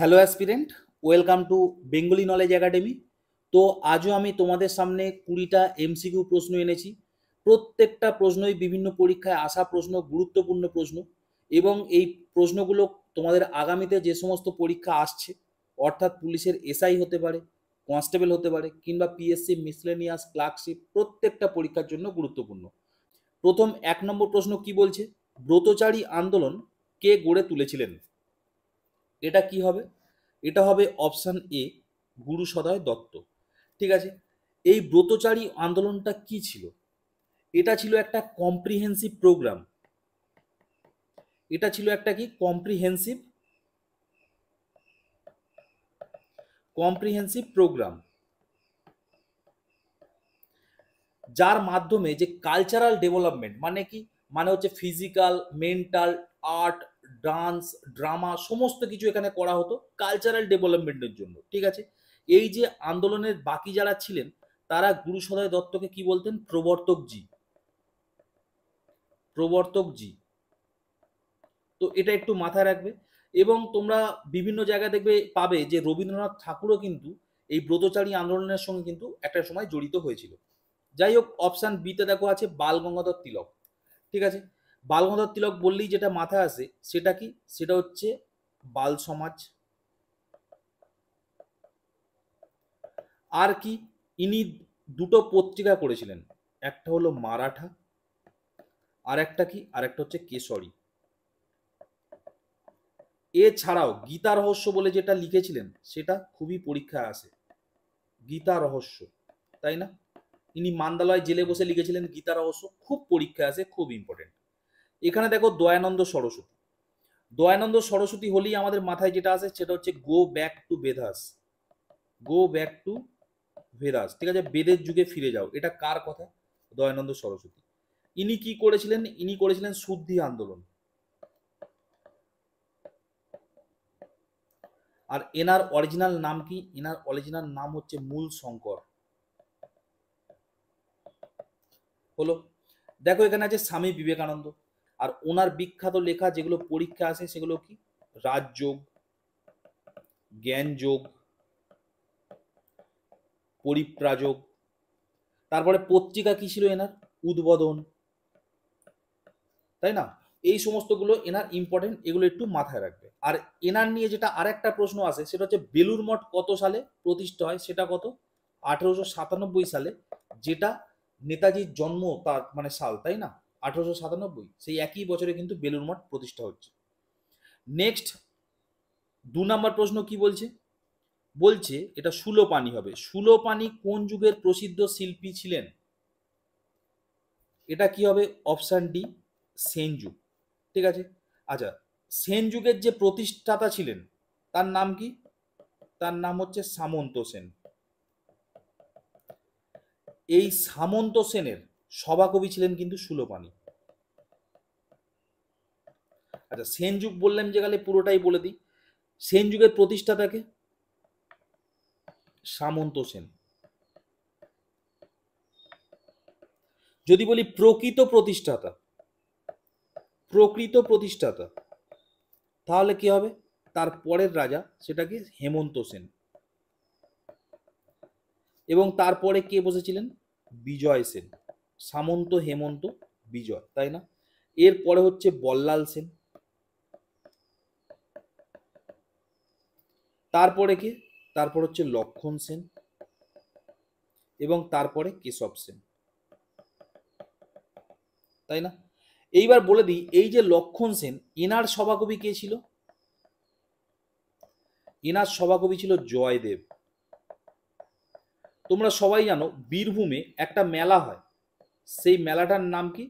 hello aspirant welcome to Bengali knowledge academy তো আজও আমি তোমাদের সামনে কুড়িটা এমসিকিউ প্রশ্ন এনেছি প্রত্যেকটা প্রশ্নই বিভিন্ন পরীক্ষায় আসা প্রশ্ন গুরুত্বপূর্ণ প্রশ্ন এবং এই প্রশ্নগুলো তোমাদের আগামীতে যে সমস্ত পরীক্ষা আসছে অর্থাৎ পুলিশের এসআই হতে পারে কনস্টেবল হতে পারে কিংবা পিএসসি মিসলেনিয়াস ক্লার্কশিপ প্রত্যেকটা পরীক্ষার জন্য গুরুত্বপূর্ণ প্রথম এক নম্বর প্রশ্ন কি বলছে ব্রতচারী আন্দোলন কে গড়ে তুলেছিলেন এটা কি হবে এটা হবে অপশান এ গুরু সদয় দত্ত ঠিক আছে এই ব্রতচারী আন্দোলনটা কি ছিল এটা ছিল একটা কম্প্রিহেন্সিভ প্রোগ্রাম এটা ছিল একটা কি কম্প্রিহেন্সিভ কম্প্রিহেন্সিভ প্রোগ্রাম যার মাধ্যমে যে কালচারাল ডেভেলপমেন্ট মানে কি মানে হচ্ছে physical mental art dance drama সমস্ত কিছু এখানে করা হতো কালচারাল ডেভেলপমেন্টের জন্য ঠিক আছে এই যে আন্দোলনের বাকি যারা ছিলেন তারা গুরু সদয় দত্তকে কি বলতেন প্রবর্তক জি প্রবর্তক জি তো এটা একটু মাথায় রাখবে এবং তোমরা বিভিন্ন জায়গায় দেখবে পাবে যে রবীন্দ্রনাথ ঠাকুরও কিন্তু এই ব্রতচারী আন্দোলনের সঙ্গে কিন্তু একটা সময় জড়িত হয়েছিল যাই হোক অপশান বিতে দেখো আছে বাল গঙ্গাধর তিলক ঠিক আছে বালগঙ্গাধর তিলক বললেই যেটা মাথায় আসে সেটা কি সেটা হচ্ছে বাল সমাজ আর কি ইনি দুটো পত্রিকা করেছিলেন একটা হলো মারাঠা আর একটা কি আর একটা হচ্ছে কেশরী এছাড়াও গীতা রহস্য বলে যেটা লিখেছিলেন সেটা খুবই পরীক্ষায় আসে গীতা রহস্য তাই না ইনি মান্দালয় জেলে বসে লিখেছিলেন গীতা রহস্য খুব পরীক্ষা আসে খুব ইম্পর্টেন্ট এখানে দেখো দয়ানন্দ সরস্বতী দয়ানন্দ সরস্বতী হলেই আমাদের মাথায় যেটা আসে সেটা হচ্ছে go back to Vedas go back to Vedas ঠিক আছে বেদের যুগে ফিরে যাও এটা কার কথা দয়ানন্দ সরস্বতী ইনি কি করেছিলেন ইনি করেছিলেন শুদ্ধি আন্দোলন আর এনার অরিজিনাল নাম কি এনার অরিজিনাল নাম হচ্ছে মূল শঙ্কর হলো দেখো এখানে আছে স্বামী বিবেকানন্দ আর ওনার বিখ্যাত লেখা যেগুলো পরীক্ষা আসে সেগুলো কি রাজযোগ জ্ঞানযোগ পরিপ্রাজক তারপরে পত্রিকা কি ছিল এনার উদ্বোধন তাই না এই সমস্তগুলো এনার ইম্পর্টেন্ট এগুলো একটু মাথায় রাখবে আর এনার নিয়ে যেটা আর একটা প্রশ্ন আছে সেটা হচ্ছে বেলুর মঠ কত সালে প্রতিষ্ঠা হয় সেটা কত আঠেরোশো সাতানব্বই সালে যেটা নেতাজির জন্ম তার মানে সাল তাই না আঠেরোশো সাতানব্বই সেই একই বছরে কিন্তু বেলুর মঠ প্রতিষ্ঠা হচ্ছে নেক্সট দু নম্বর প্রশ্ন কি বলছে বলছে এটা সুলোপানি হবে সুলোপানি কোন যুগের প্রসিদ্ধ শিল্পী ছিলেন এটা কি হবে অপশান ডি সেন যুগ ঠিক আছে আচ্ছা সেন যুগের যে প্রতিষ্ঠাতা ছিলেন তার নাম কি তার নাম হচ্ছে সামন্ত সেন এই সামন্ত সেনের সভাকবি ছিলেন কিন্তু সুলোপানি আচ্ছা সেন যুগ বললাম যে গেলে পুরোটাই বলে দিই সেন যুগের প্রতিষ্ঠাতাকে সামন্ত সেন যদি বলি প্রকৃত প্রতিষ্ঠাতা প্রকৃত প্রতিষ্ঠাতা তাহলে কি হবে তার পরের রাজা সেটা কি হেমন্ত সেন এবং তারপরে কে বসেছিলেন বিজয় সেন সামন্ত হেমন্ত বিজয় তাই না এরপরে হচ্ছে বল্লাল সেন তারপরে কে তারপর হচ্ছে লক্ষণ সেন এবং তারপরে কেশব সেন তাই না এইবার বলে দিই এই যে লক্ষণ সেন এনার সভাকবি কে ছিল এনার সভাকবি ছিল জয়দেব তোমরা সবাই জানো বীরভূমে একটা মেলা হয় সেই মেলাটার নাম কি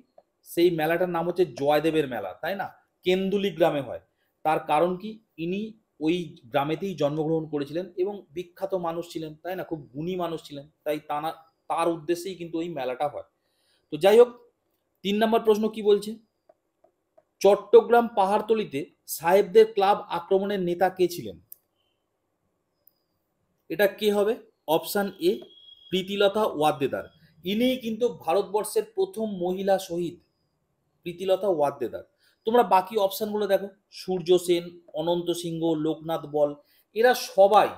সেই মেলাটার নাম হচ্ছে জয়দেবের মেলা তাই না কেন্দুলি গ্রামে হয় তার কারণ কি ইনি ওই গ্রামেতেই জন্মগ্রহণ করেছিলেন এবং বিখ্যাত মানুষ ছিলেন তাই না খুব গুণী মানুষ ছিলেন তাই তানা তার উদ্দেশ্যেই কিন্তু ওই মেলাটা হয় তো যাই হোক তিন নম্বর প্রশ্ন কি বলছে চট্টগ্রাম পাহাড়তলিতে সাহেবদের ক্লাব আক্রমণের নেতা কে ছিলেন এটা কে হবে অপশান এ প্রীতিলতা ওয়াদ্দেদার ইনি কিন্তু ভারতবর্ষের প্রথম মহিলা শহীদ প্রীতিলতা ওয়াদ্দেদার তোমরা বাকি অপশানগুলো দেখো সূর্য সেন অনন্ত সিংহ লোকনাথ বল এরা সবাই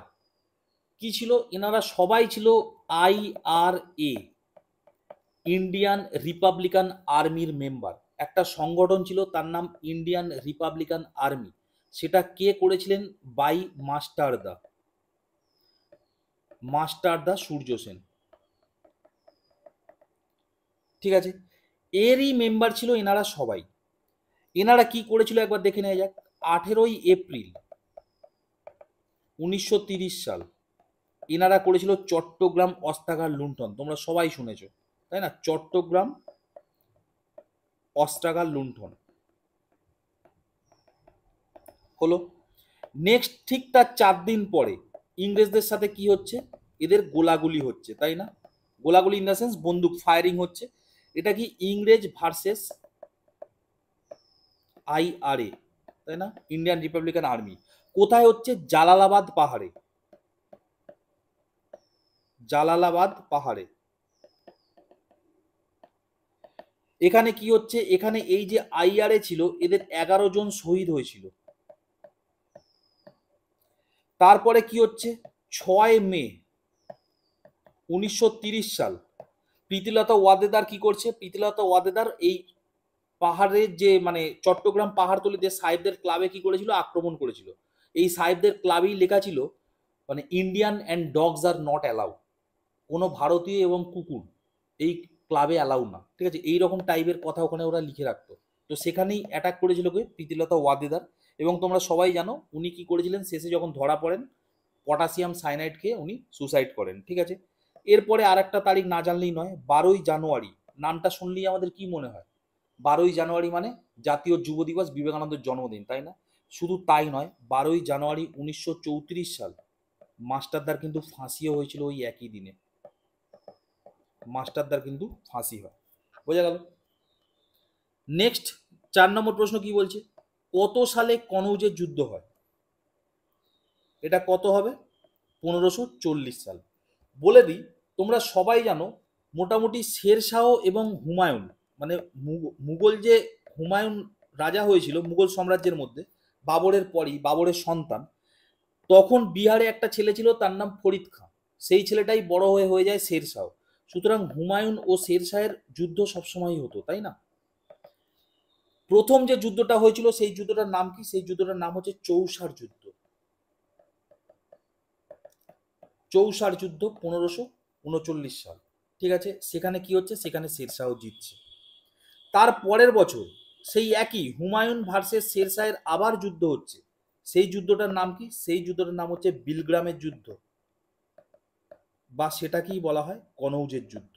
কি ছিল এনারা সবাই ছিল I R A Indian Republican আর্মির মেম্বার একটা সংগঠন ছিল তার নাম ইন্ডিয়ান রিপাবলিকান আর্মি সেটা কে করেছিলেন বাই মাস্টার দা মাস্টার দা সূর্য সেন ঠিক আছে এরই মেম্বার ছিল এনারা সবাই এনারা কি করেছিল একবার দেখে নেওয়া যাক আঠেরোই এপ্রিল উনিশশো সাল এনারা করেছিল চট্টগ্রাম অস্ত্রাগার লুণ্ঠন তোমরা সবাই শুনেছ তাই না চট্টগ্রাম অস্ত্রাগার লুণ্ঠন হলো নেক্সট ঠিক তার চার দিন পরে ইংরেজদের সাথে কি হচ্ছে এদের গোলাগুলি হচ্ছে তাই না গোলাগুলি ইন দ্য সেন্স বন্দুক ফায়ারিং হচ্ছে এটা কি ইংরেজ ভার্সেস আইআরএ তাই না ইন্ডিয়ান রিপাবলিকান আর্মি কোথায় হচ্ছে জালালাবাদ পাহাড়ে জালালাবাদ পাহাড়ে এখানে কি হচ্ছে এখানে এই যে আইআরএ ছিল এদের এগারো জন শহীদ হয়েছিল তারপরে কি হচ্ছে ছয় মে উনিশশো সাল প্রীতিলতা ওয়াদেদার কি করছে প্রীতিলতা ওয়াদেদার এই পাহাড়ের যে মানে চট্টগ্রাম পাহাড়তলিতে সাহেবদের ক্লাবে কি করেছিল আক্রমণ করেছিল এই সাহেবদের ক্লাবেই লেখা ছিল মানে Indian and dogs are not allow কোনো ভারতীয় এবং কুকুর এই ক্লাবে অ্যালাউ না ঠিক আছে এই রকম টাইপের কথা ওখানে ওরা লিখে রাখতো তো সেখানেই অ্যাটাক করেছিল কে প্রীতিলতা ওয়াদেদার এবং তোমরা সবাই জানো উনি কি করেছিলেন শেষে যখন ধরা পড়েন পটাশিয়াম সাইনাইড খেয়ে উনি সুসাইড করেন ঠিক আছে এরপরে আর একটা তারিখ না জানলেই নয় বারোই জানুয়ারি নামটা শুনলেই আমাদের কি মনে হয় বারোই জানুয়ারি মানে জাতীয় যুব দিবস বিবেকানন্দের জন্মদিন তাই না শুধু তাই নয় বারোই জানুয়ারি উনিশশো সাল মাস্টারদার কিন্তু ফাঁসিও হয়েছিল ওই একই দিনে মাস্টারদার কিন্তু ফাঁসি হয় বোঝা গেল নেক্সট চার নম্বর প্রশ্ন কি বলছে কত সালে কনৌজের যুদ্ধ হয় এটা কত হবে পনেরোশো চল্লিশ সাল বলে দিই তোমরা সবাই জানো মোটামুটি শেরশাহ এবং হুমায়ুন মানে মুঘল যে হুমায়ুন রাজা হয়েছিল মুঘল সাম্রাজ্যের মধ্যে বাবরের পরই বাবরের সন্তান তখন বিহারে একটা ছেলে ছিল তার নাম ফরিদ খাঁ সেই ছেলেটাই বড় হয়ে হয়ে যায় শেরশাহ সুতরাং হুমায়ুন ও শেরশাহের যুদ্ধ সবসময়ই হতো তাই না প্রথম যে যুদ্ধটা হয়েছিল সেই যুদ্ধটার নাম কি সেই যুদ্ধটার নাম হচ্ছে চৌসার যুদ্ধ চৌষার যুদ্ধ পনেরোশো উনচল্লিশ সাল ঠিক আছে সেখানে কি হচ্ছে সেখানে শেরশাহ জিতছে তার পরের বছর সেই একই হুমায়ুন ভার্সেস শেরশাহের আবার যুদ্ধ হচ্ছে সেই যুদ্ধটার নাম কি সেই যুদ্ধটার নাম হচ্ছে বিলগ্রামের যুদ্ধ বা সেটাকেই বলা হয় কনৌজের যুদ্ধ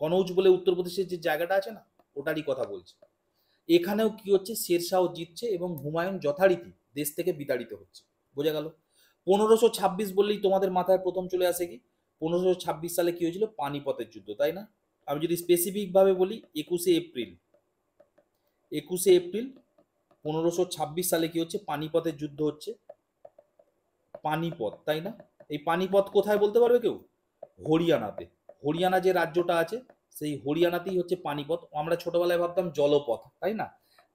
কনৌজ বলে উত্তরপ্রদেশের যে জায়গাটা আছে না ওটারই কথা বলছে এখানেও কি হচ্ছে শেরশাহ জিতছে এবং হুমায়ুন যথারীতি দেশ থেকে বিতাড়িত হচ্ছে বোঝা গেল পনেরোশো ছাব্বিশ বললেই তোমাদের মাথায় প্রথম চলে আসে কি পনেরোশো ছাব্বিশ সালে কি হয়েছিল পানিপথের যুদ্ধ তাই না আমি যদি স্পেসিফিকভাবে বলি একুশে এপ্রিল একুশে এপ্রিল পনেরোশো ছাব্বিশ সালে কি হচ্ছে পানিপথের যুদ্ধ হচ্ছে পানিপথ তাই না এই পানিপথ কোথায় বলতে পারবে কেউ হরিয়ানাতে হরিয়ানা যে রাজ্যটা আছে সেই হরিয়ানাতেই হচ্ছে পানিপথ আমরা ছোটবেলায় ভাবতাম জলপথ তাই না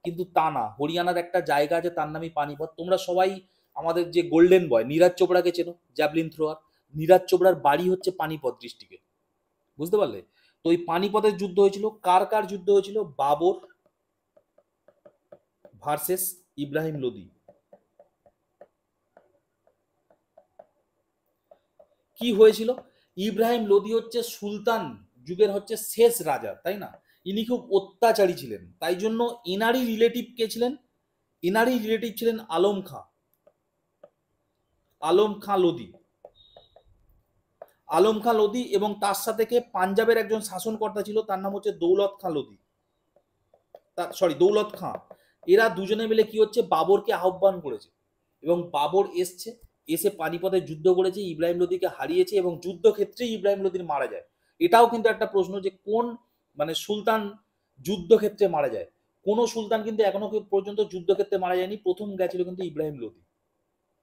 কিন্তু তা না হরিয়ানার একটা জায়গা আছে তার নামই পানিপথ তোমরা সবাই আমাদের যে গোল্ডেন বয় নীরাজ চোপড়াকে চেনো জ্যাভলিন থ্রোয়ার নীরাজ চোপড়ার বাড়ি হচ্ছে পানিপথ ডিস্ট্রিক্টে বুঝতে পারলে তো ওই পানিপথের যুদ্ধ হয়েছিল কার কার যুদ্ধ হয়েছিল বাবর ভার্সেস ইব্রাহিম লোদি কি হয়েছিল ইব্রাহিম লোদি হচ্ছে সুলতান যুগের হচ্ছে শেষ রাজা তাই না ইনি খুব অত্যাচারী ছিলেন তাই জন্য এনারই রিলেটিভ কে ছিলেন এনারই রিলেটিভ ছিলেন আলম খাঁ আলম খাঁ লোদি আলম খাঁ লোদি এবং তার সাথে কে পাঞ্জাবের একজন শাসনকর্তা ছিল তার নাম হচ্ছে দৌলত খাঁ লোদি সরি দৌলত খাঁ এরা দুজনে মিলে কি হচ্ছে বাবরকে আহ্বান করেছে এবং বাবর এসছে এসে পানিপথে যুদ্ধ করেছে ইব্রাহিম লোদিকে হারিয়েছে এবং যুদ্ধক্ষেত্রে ইব্রাহিম লোদির মারা যায় এটাও কিন্তু একটা প্রশ্ন যে কোন মানে সুলতান যুদ্ধক্ষেত্রে মারা যায় কোন সুলতান কিন্তু এখনো পর্যন্ত যুদ্ধক্ষেত্রে মারা যায়নি প্রথম গেছিল কিন্তু ইব্রাহিম লোদি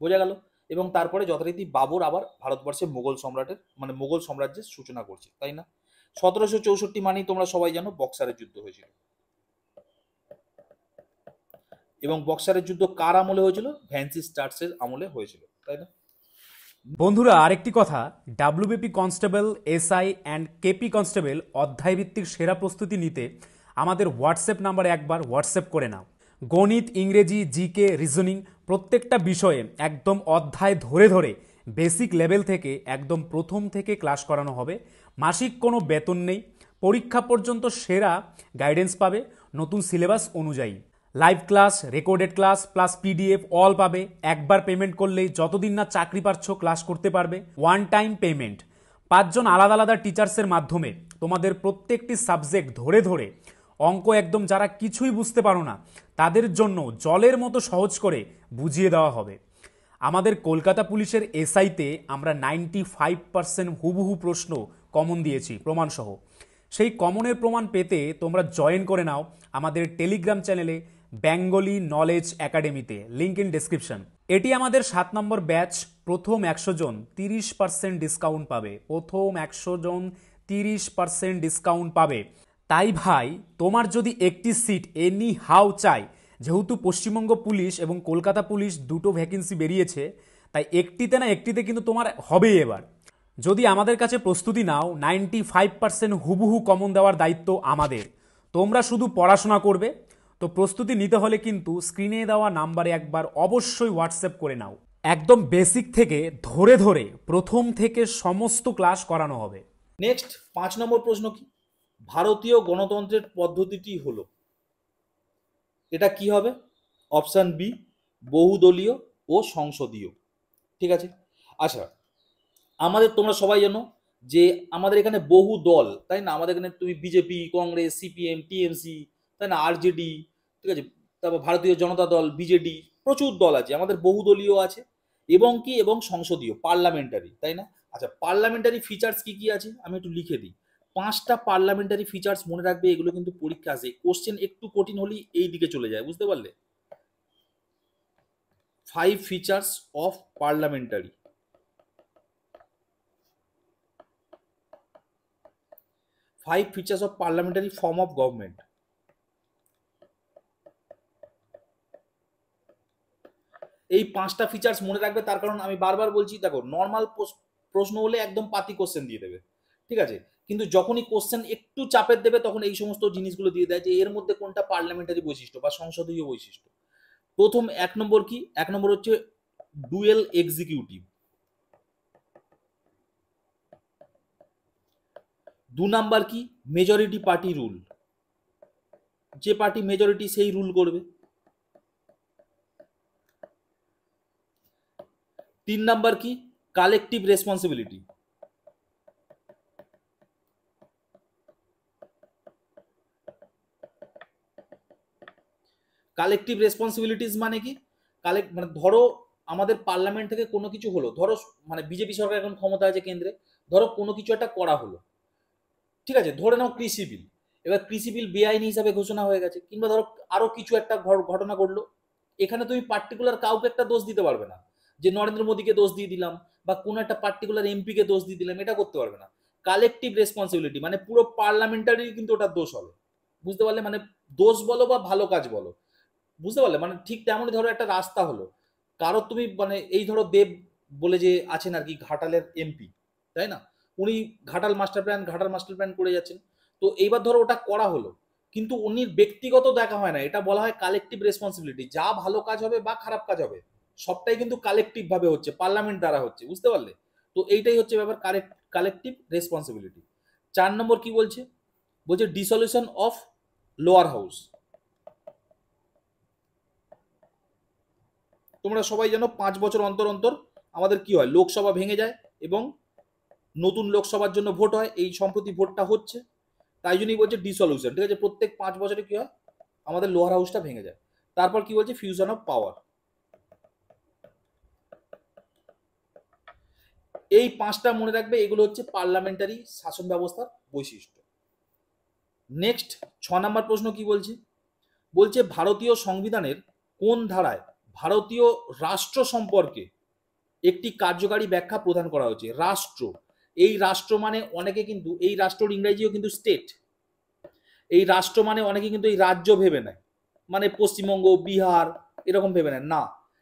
বোঝা গেল এবং তারপরে যথারীতি বাবর আবার ভারতবর্ষে মোগল সম্রাটের মানে মোগল সাম্রাজ্যের সূচনা করছে তাই না সতেরোশো চৌষট্টি মানেই তোমরা সবাই জানো বক্সারের যুদ্ধ হয়েছিল এবং বক্সারের যুদ্ধ কার আমলে হয়েছিল ভ্যান্সি স্টার্সের আমলে হয়েছিল তাই না বন্ধুরা আরেকটি কথা WBP constable SI and KP constable অধ্যায়ভিত্তিক সেরা প্রস্তুতি নিতে আমাদের হোয়াটসঅ্যাপ নাম্বারে একবার হোয়াটসঅ্যাপ করে নাও গণিত ইংরেজি জিকে রিজনিং প্রত্যেকটা বিষয়ে একদম অধ্যায় ধরে ধরে বেসিক লেভেল থেকে একদম প্রথম থেকে ক্লাস করানো হবে মাসিক কোনো বেতন নেই পরীক্ষা পর্যন্ত সেরা গাইডেন্স পাবে নতুন সিলেবাস অনুযায়ী live class recorded class plus PDF all পাবে একবার পেমেন্ট করলেই যতদিন না চাকরি পাচ্ছ ক্লাস করতে পারবে ওয়ান টাইম পেমেন্ট পাঁচজন আলাদা আলাদা টিচার্সের মাধ্যমে তোমাদের প্রত্যেকটি সাবজেক্ট ধরে ধরে অঙ্ক একদম যারা কিছুই বুঝতে পারো না তাদের জন্য জলের মতো সহজ করে বুঝিয়ে দেওয়া হবে আমাদের কলকাতা পুলিশের এসআইতে আমরা নাইনটি ফাইভ পার্সেন্ট হুবহু প্রশ্ন কমন দিয়েছি প্রমাণসহ সেই কমনের প্রমাণ পেতে তোমরা জয়েন করে নাও আমাদের টেলিগ্রাম চ্যানেলে বেঙ্গলি নলেজ একাডেমিতে লিঙ্ক ইন ডিসক্রিপশন এটি আমাদের সাত নম্বর ব্যাচ প্রথম একশো জন তিরিশ পার্সেন্ট ডিসকাউন্ট পাবে প্রথম একশো জন তিরিশ পার্সেন্ট ডিসকাউন্ট পাবে তাই ভাই তোমার যদি একটি সিট এনি হাউ চাই যেহেতু পশ্চিমবঙ্গ পুলিশ এবং কলকাতা পুলিশ দুটো ভ্যাকেন্সি বেরিয়েছে তাই একটিতে না একটিতে কিন্তু তোমার হবেই এবার যদি আমাদের কাছে প্রস্তুতি নাও নাইনটি ফাইভ পার্সেন্ট হুবহু কমন দেওয়ার দায়িত্ব আমাদের তোমরা শুধু পড়াশোনা করবে তো প্রস্তুতি নিতে হলে কিন্তু স্ক্রিনে দেওয়া নাম্বারে একবার অবশ্যই হোয়াটসঅ্যাপ করে নাও একদম বেসিক থেকে ধরে ধরে প্রথম থেকে সমস্ত ক্লাস করানো হবে নেক্সট পাঁচ নম্বর প্রশ্ন কি ভারতীয় গণতন্ত্রের পদ্ধতিটি হলো এটা কি হবে অপশান বি বহুদলীয় ও সংসদীয় ঠিক আছে আচ্ছা আমাদের তোমরা সবাই জানো যে আমাদের এখানে বহু দল তাই না আমাদের এখানে তুমি বিজেপি কংগ্রেস সিপিএম টিএমসি তাই না আরজেডি ঠিক আছে তারপর ভারতীয় জনতা দল বিজেডি প্রচুর দল আছে আমাদের বহুদলীয় আছে এবং কি এবং সংসদীয় পার্লামেন্টারি তাই না আচ্ছা পার্লামেন্টারি ফিচার্স কি কি আছে আমি একটু লিখে দিই পাঁচটা পার্লামেন্টারি ফিচার্স মনে রাখবে এগুলো কিন্তু পরীক্ষা আসে কোশ্চেন একটু কঠিন হলেই এই দিকে চলে যায় বুঝতে পারলে five features of parliamentary five features of parliamentary form of government এই পাঁচটা ফিচার্স মনে রাখবে তার কারণ আমি বারবার বলছি দেখো নর্মাল প্রশ্ন হলে একদম পাতি কোশ্চেন দিয়ে দেবে ঠিক আছে কিন্তু যখনই কোশ্চেন একটু চাপের দেবে তখন এই সমস্ত জিনিসগুলো দিয়ে দেয় যে এর মধ্যে কোনটা পার্লামেন্টারি বৈশিষ্ট্য বা সংসদীয় বৈশিষ্ট্য প্রথম এক নম্বর কি এক নম্বর হচ্ছে ডুয়েল এক্সিকিউটিভ দু নাম্বার কি মেজরিটি পার্টি রুল যে পার্টি মেজরিটি সেই রুল করবে তিন নাম্বার কি কালেকটিভ রেসপন্সিবিলিটি কালেকটিভ রেসপন্সিবিলিটিস মানে কি কালেক্ট মানে ধরো আমাদের পার্লামেন্ট থেকে কোনো কিছু হলো ধরো মানে বিজেপি সরকার এখন ক্ষমতা আছে কেন্দ্রে ধরো কোনো কিছু একটা করা হলো ঠিক আছে ধরে নাও কৃষি বিল এবার কৃষি বিল বেআইনি হিসাবে ঘোষণা হয়ে গেছে কিংবা ধরো আরও কিছু একটা ঘটনা ঘটলো এখানে তুমি পার্টিকুলার কাউকে একটা দোষ দিতে পারবে না যে নরেন্দ্র মোদীকে দোষ দিয়ে দিলাম বা কোনো একটা পার্টিকুলার এমপিকে দোষ দিয়ে দিলাম এটা করতে পারবে না কালেকটিভ রেসপন্সিবিলিটি মানে পুরো পার্লামেন্টারি কিন্তু ওটা দোষ হবে বুঝতে পারলে মানে দোষ বলো বা ভালো কাজ বলো বুঝতে পারলে মানে ঠিক তেমনই ধরো একটা রাস্তা হলো কারো তুমি মানে এই ধরো দেব বলে যে আছেন আর কি ঘাটালের এমপি তাই না উনি Ghatal master plan Ghatal master plan করে যাচ্ছেন তো এইবার ধরো ওটা করা হলো কিন্তু উনি ব্যক্তিগত দেখা হয় না এটা বলা হয় কালেকটিভ রেসপন্সিবিলিটি যা ভালো কাজ হবে বা খারাপ কাজ হবে সবটাই কিন্তু কালেকটিভ ভাবে হচ্ছে পার্লামেন্ট দ্বারা হচ্ছে বুঝতে পারলে তো এইটাই হচ্ছে ব্যাপার কারেক্ট কালেকটিভ রেসপন্সিবিলিটি চার নম্বর কি বলছে বলছে ডিসলিউশন অফ লোয়ার হাউস তোমরা সবাই জানো পাঁচ বছর অন্তর অন্তর আমাদের কি হয় লোকসভা ভেঙে যায় এবং নতুন লোকসভার জন্য ভোট হয় এই সম্প্রতি ভোটটা হচ্ছে তাই জন্যই বলছে ডিসলিউশন ঠিক আছে প্রত্যেক পাঁচ বছরে কি হয় আমাদের লোহার হাউসটা ভেঙে যায় তারপর কি বলছে ফিউশন অফ পাওয়ার এই পাঁচটা মনে রাখবে এগুলো হচ্ছে পার্লামেন্টারি শাসন ব্যবস্থার বৈশিষ্ট্য নেক্সট ছ নম্বর প্রশ্ন কি বলছে বলছে ভারতীয় সংবিধানের কোন ধারায় ভারতীয় রাষ্ট্র সম্পর্কে একটি কার্যকারী ব্যাখ্যা প্রদান করা হয়েছে রাষ্ট্র এই রাষ্ট্র মানে অনেকে কিন্তু এই রাষ্ট্রর ইংরেজিও কিন্তু স্টেট এই রাষ্ট্র মানে অনেকে কিন্তু এই রাজ্য ভেবে নেয় মানে পশ্চিমবঙ্গ বিহার এরকম ভেবে নেয় না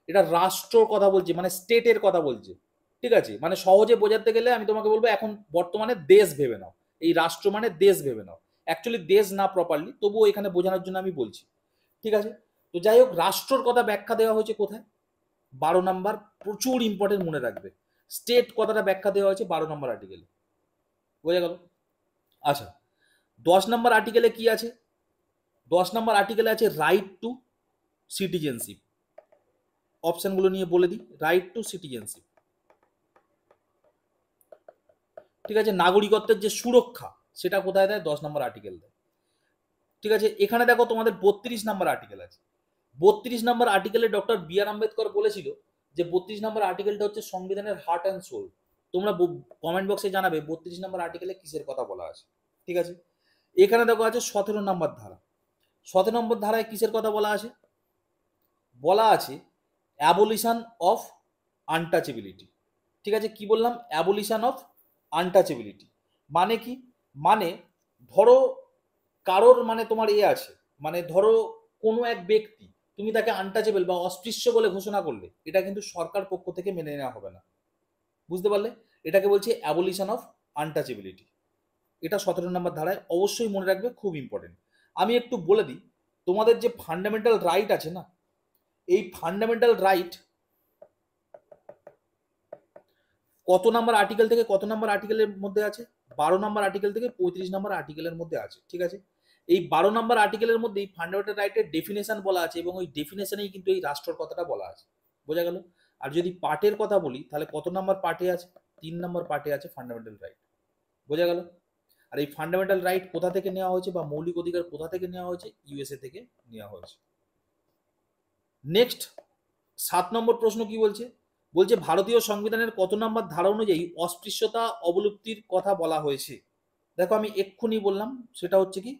এটা রাষ্ট্রর কথা বলছে মানে স্টেটের কথা বলছে ঠিক আছে মানে সহজে বোঝাতে গেলে আমি তোমাকে বলবো এখন বর্তমানে দেশ ভেবে নাও এই রাষ্ট্র মানে দেশ ভেবে নাও অ্যাকচুয়ালি দেশ না প্রপারলি তবুও এখানে বোঝানোর জন্য আমি বলছি ঠিক আছে তো যাই হোক রাষ্ট্রর কথা ব্যাখ্যা দেওয়া হয়েছে কোথায় বারো নাম্বার প্রচুর ইম্পর্টেন্ট মনে রাখবে স্টেট কথাটা ব্যাখ্যা দেওয়া হয়েছে বারো নম্বর আর্টিকেলে বোঝা গেল আচ্ছা দশ নম্বর আর্টিকেলে কি আছে দশ নম্বর আর্টিকেলে আছে রাইট টু সিটিজেনশিপ অপশানগুলো নিয়ে বলে দিই রাইট টু সিটিজেনশিপ ঠিক আছে নাগরিকত্বের যে সুরক্ষা সেটা কোথায় দেয় দশ নম্বর আর্টিকেল দেয় ঠিক আছে এখানে দেখো তোমাদের বত্রিশ নম্বর আর্টিকেল আছে বত্রিশ নম্বর আর্টিকেলে ডক্টর বি আর আম্বেদকর বলেছিল যে বত্রিশ নম্বর আর্টিকেলটা হচ্ছে সংবিধানের হার্ট অ্যান্ড সোল তোমরা কমেন্ট বক্সে জানাবে বত্রিশ নম্বর আর্টিকেলে কিসের কথা বলা আছে ঠিক আছে এখানে দেখো আছে সতেরো নম্বর ধারা সতেরো নম্বর ধারায় কিসের কথা বলা আছে বলা আছে অ্যাবলিশন অফ আনটাচেবিলিটি ঠিক আছে কি বললাম অ্যাবলিশন অফ আনটাচেবিলিটি মানে কি মানে ধরো কারোর মানে তোমার এ আছে মানে ধরো কোনো এক ব্যক্তি তুমি তাকে আনটাচেবল বা অস্পৃশ্য বলে ঘোষণা করলে এটা কিন্তু সরকার পক্ষ থেকে মেনে নেওয়া হবে না বুঝতে পারলে এটাকে বলছি অ্যাবলিশন অফ আনটাচেবিলিটি এটা সতেরো নম্বর ধারায় অবশ্যই মনে রাখবে খুব ইম্পর্টেন্ট আমি একটু বলে দিই তোমাদের যে ফান্ডামেন্টাল রাইট আছে না এই ফান্ডামেন্টাল রাইট কত নাম্বার আর্টিকেল থেকে কত নাম্বার আর্টিকেলের মধ্যে আছে বারো নাম্বার আর্টিকেল থেকে পঁয়ত্রিশ নাম্বার আর্টিকেলের মধ্যে আছে ঠিক আছে এই বারো নম্বর আর্টিকেলের মধ্যে এই ফান্ডামেন্টাল রাইটের ডেফিনেশন বলা আছে এবং ওই ডেফিনেশনেই কিন্তু এই রাষ্ট্রর কথাটা বলা আছে বোঝা গেল আর যদি পার্টের কথা বলি তাহলে কত নম্বর পার্টে আছে তিন নম্বর পার্টে আছে ফান্ডামেন্টাল রাইট বোঝা গেল আর এই ফান্ডামেন্টাল রাইট কোথা থেকে নেওয়া হয়েছে বা মৌলিক অধিকার কোথা থেকে নেওয়া হয়েছে ইউএসএ থেকে নেওয়া হয়েছে নেক্সট সাত নম্বর প্রশ্ন কি বলছে বলছে ভারতীয় সংবিধানের কত নম্বর ধারা অনুযায়ী অস্পৃশ্যতা অবলুপ্তির কথা বলা হয়েছে দেখো আমি এক্ষুনি বললাম সেটা হচ্ছে কি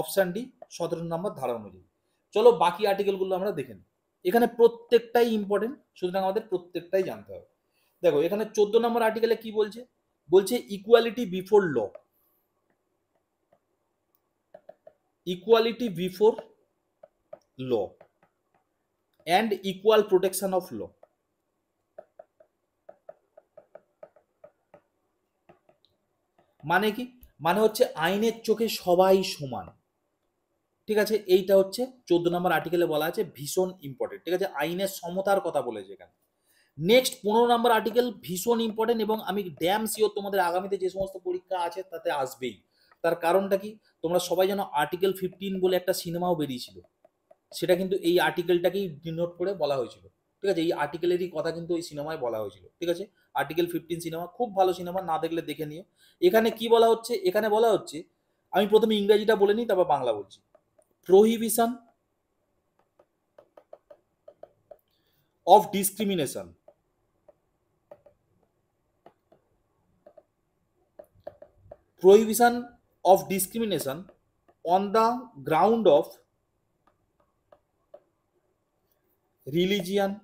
অপশান ডি সতেরো নম্বর ধারা অনুযায়ী চলো বাকি আর্টিকেলগুলো আমরা দেখে নিই এখানে প্রত্যেকটাই ইম্পর্টেন্ট সুতরাং আমাদের প্রত্যেকটাই জানতে হবে দেখো এখানে চোদ্দ নম্বর আর্টিকেলে কি বলছে বলছে equality before law equality before law and equal protection of law মানে কি মানে হচ্ছে আইনের চোখে সবাই সমান ঠিক আছে এইটা হচ্ছে চোদ্দ নম্বর আর্টিকেলে বলা আছে ভীষণ ইম্পর্টেন্ট ঠিক আছে আইনের সমতার কথা বলেছে এখানে নেক্সট পনেরো নম্বর আর্টিকেল ভীষণ ইম্পর্টেন্ট এবং আমি ড্যাম সিওর তোমাদের আগামীতে যে সমস্ত পরীক্ষা আছে তাতে আসবেই তার কারণটা কি তোমরা সবাই যেন আর্টিকেল ফিফটিন বলে একটা সিনেমাও বেরিয়েছিল সেটা কিন্তু এই আর্টিকেলটাকেই ডিনোট করে বলা হয়েছিল ঠিক আছে এই আর্টিকেলেরই কথা কিন্তু ওই সিনেমায় বলা হয়েছিল ঠিক আছে আর্টিকেল ফিফটিন সিনেমা খুব ভালো সিনেমা না দেখলে দেখে নিও এখানে কি বলা হচ্ছে এখানে বলা হচ্ছে আমি প্রথমে ইংরাজিটা বলে নিই তারপর বাংলা বলছি prohibition of discrimination prohibition of discrimination on the ground of religion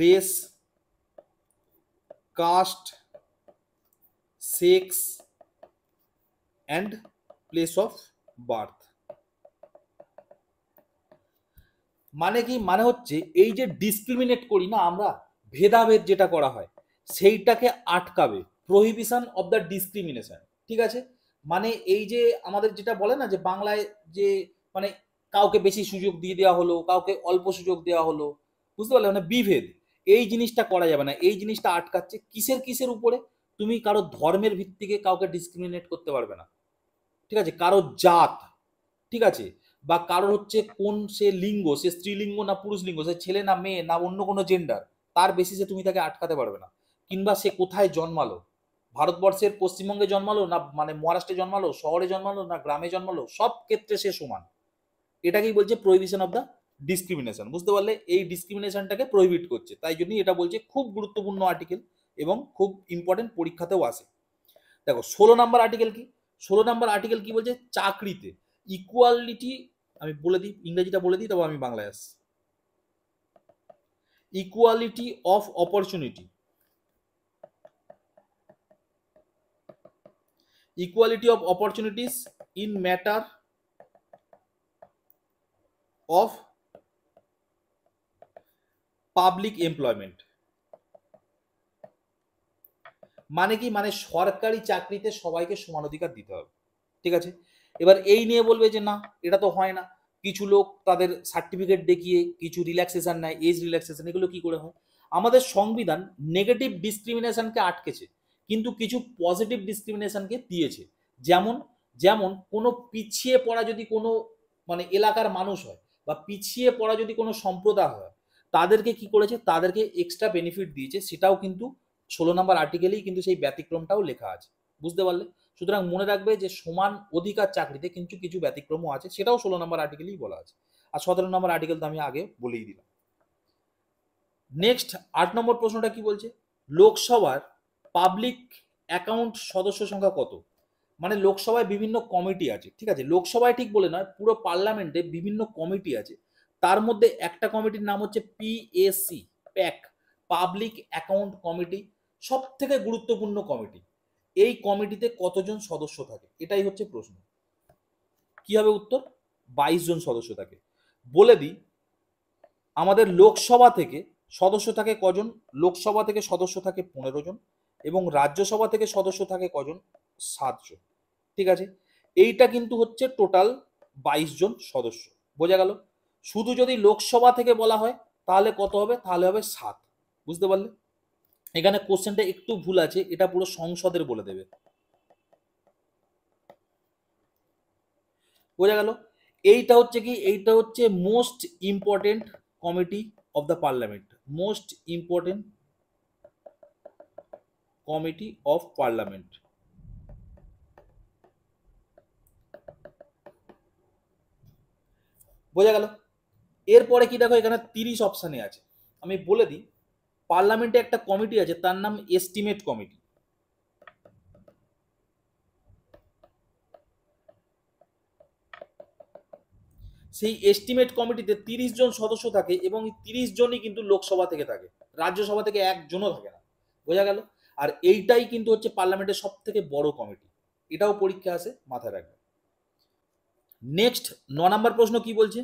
race caste sex and place of birth মানে কি মানে হচ্ছে এই যে ডিসক্রিমিনেট করি না আমরা ভেদাভেদ যেটা করা হয় সেইটাকে আটকাবে প্রহিবিশন অব দ্য ডিসক্রিমিনেশন ঠিক আছে মানে এই যে আমাদের যেটা বলে না যে বাংলায় যে মানে কাউকে বেশি সুযোগ দিয়ে দেওয়া হলো কাউকে অল্প সুযোগ দেওয়া হলো বুঝতে পারলে মানে বিভেদ এই জিনিসটা করা যাবে না এই জিনিসটা আটকাচ্ছে কিসের কিসের উপরে তুমি কারো ধর্মের ভিত্তিকে কাউকে ডিসক্রিমিনেট করতে পারবে না ঠিক আছে কারো জাত ঠিক আছে বা কারোর হচ্ছে কোন সে লিঙ্গ সে স্ত্রীলিঙ্গ না পুরুষ লিঙ্গ সে ছেলে না মেয়ে না অন্য কোনো জেন্ডার তার বেসিসে তুমি তাকে আটকাতে পারবে না কিংবা সে কোথায় জন্মালো ভারতবর্ষের পশ্চিমবঙ্গে জন্মালো না মানে মহারাষ্ট্রে জন্মালো শহরে জন্মালো না গ্রামে জন্মালো সব ক্ষেত্রে সে সমান এটাকেই বলছে প্রহিবিশন অফ দ্য ডিসক্রিমিনেশন বুঝতে পারলে এই ডিসক্রিমিনেশনটাকে প্রহিবিট করছে তাই জন্যই এটা বলছে খুব গুরুত্বপূর্ণ আর্টিকেল এবং খুব ইম্পর্টেন্ট পরীক্ষাতেও আসে দেখো ষোলো নম্বর আর্টিকেল কি ষোলো নাম্বার আর্টিকেল কি বলছে চাকরিতে ইকুয়ালিটি আমি বলে দিই ইংরেজিটা বলে দিই তবে আমি বাংলায় আসছি equality of opportunity equality of opportunities in matter of public employment মানে কি মানে সরকারি চাকরিতে সবাইকে সমান অধিকার দিতে হবে ঠিক আছে এবার এই নিয়ে বলবে যে না এটা তো হয় না কিছু লোক তাদের সার্টিফিকেট দেখিয়ে কিছু রিল্যাক্সেশন নেয় এজ রিল্যাক্সেশন এগুলো কি করে হয় আমাদের সংবিধান নেগেটিভ ডিসক্রিমিনেশনকে আটকেছে কিন্তু কিছু পজিটিভ ডিসক্রিমিনেশনকে দিয়েছে যেমন যেমন কোনো পিছিয়ে পড়া যদি কোনো মানে এলাকার মানুষ হয় বা পিছিয়ে পড়া যদি কোনো সম্প্রদায় হয় তাদেরকে কি করেছে তাদেরকে এক্সট্রা বেনিফিট দিয়েছে সেটাও কিন্তু ষোলো নম্বর আর্টিকেলেই কিন্তু সেই ব্যতিক্রমটাও লেখা আছে বুঝতে পারলে সুতরাং মনে রাখবে যে সমান অধিকার চাকরিতে কিন্তু কিছু ব্যতিক্রমও আছে সেটাও ষোলো নম্বর আর্টিকেলেই বলা আছে আর সতেরো নম্বর আর্টিকেল তো আমি আগে বলেই দিলাম নেক্সট আট নম্বর প্রশ্নটা কি বলছে লোকসভার পাবলিক অ্যাকাউন্ট সদস্য সংখ্যা কত মানে লোকসভায় বিভিন্ন কমিটি আছে ঠিক আছে লোকসভায় ঠিক বলে নয় পুরো পার্লামেন্টে বিভিন্ন কমিটি আছে তার মধ্যে একটা কমিটির নাম হচ্ছে PAC PAC public account committee সব থেকে গুরুত্বপূর্ণ কমিটি এই কমিটিতে কতজন সদস্য থাকে এটাই হচ্ছে প্রশ্ন কি হবে উত্তর বাইশ জন সদস্য থাকে বলে দিই আমাদের লোকসভা থেকে সদস্য থাকে কজন লোকসভা থেকে সদস্য থাকে পনেরো জন এবং রাজ্যসভা থেকে সদস্য থাকে কজন সাতজন ঠিক আছে এইটা কিন্তু হচ্ছে টোটাল বাইশ জন সদস্য বোঝা গেল শুধু যদি লোকসভা থেকে বলা হয় তাহলে কত হবে তাহলে হবে সাত বুঝতে পারলে এখানে কোশ্চেনটা একটু ভুল আছে এটা পুরো সংসদের বলে দেবে বোঝা গেল এইটা হচ্ছে কি এইটা হচ্ছে most important committee of the parliament most important committee of parliament বোঝা গেল এরপরে কি দেখো এখানে তিরিশ অপশানে আছে আমি বলে দিই পার্লামেন্টে একটা কমিটি আছে তার নাম এস্টিমেট কমিটি সেই এস্টিমেট কমিটিতে তিরিশ জন সদস্য থাকে এবং তিরিশ জনই কিন্তু লোকসভা থেকে থাকে রাজ্যসভা থেকে একজনও থাকে না বোঝা গেল আর এইটাই কিন্তু হচ্ছে পার্লামেন্টের সব থেকে বড় কমিটি এটাও পরীক্ষা আছে মাথায় রাখবে নেক্সট ন নম্বর প্রশ্ন কি বলছে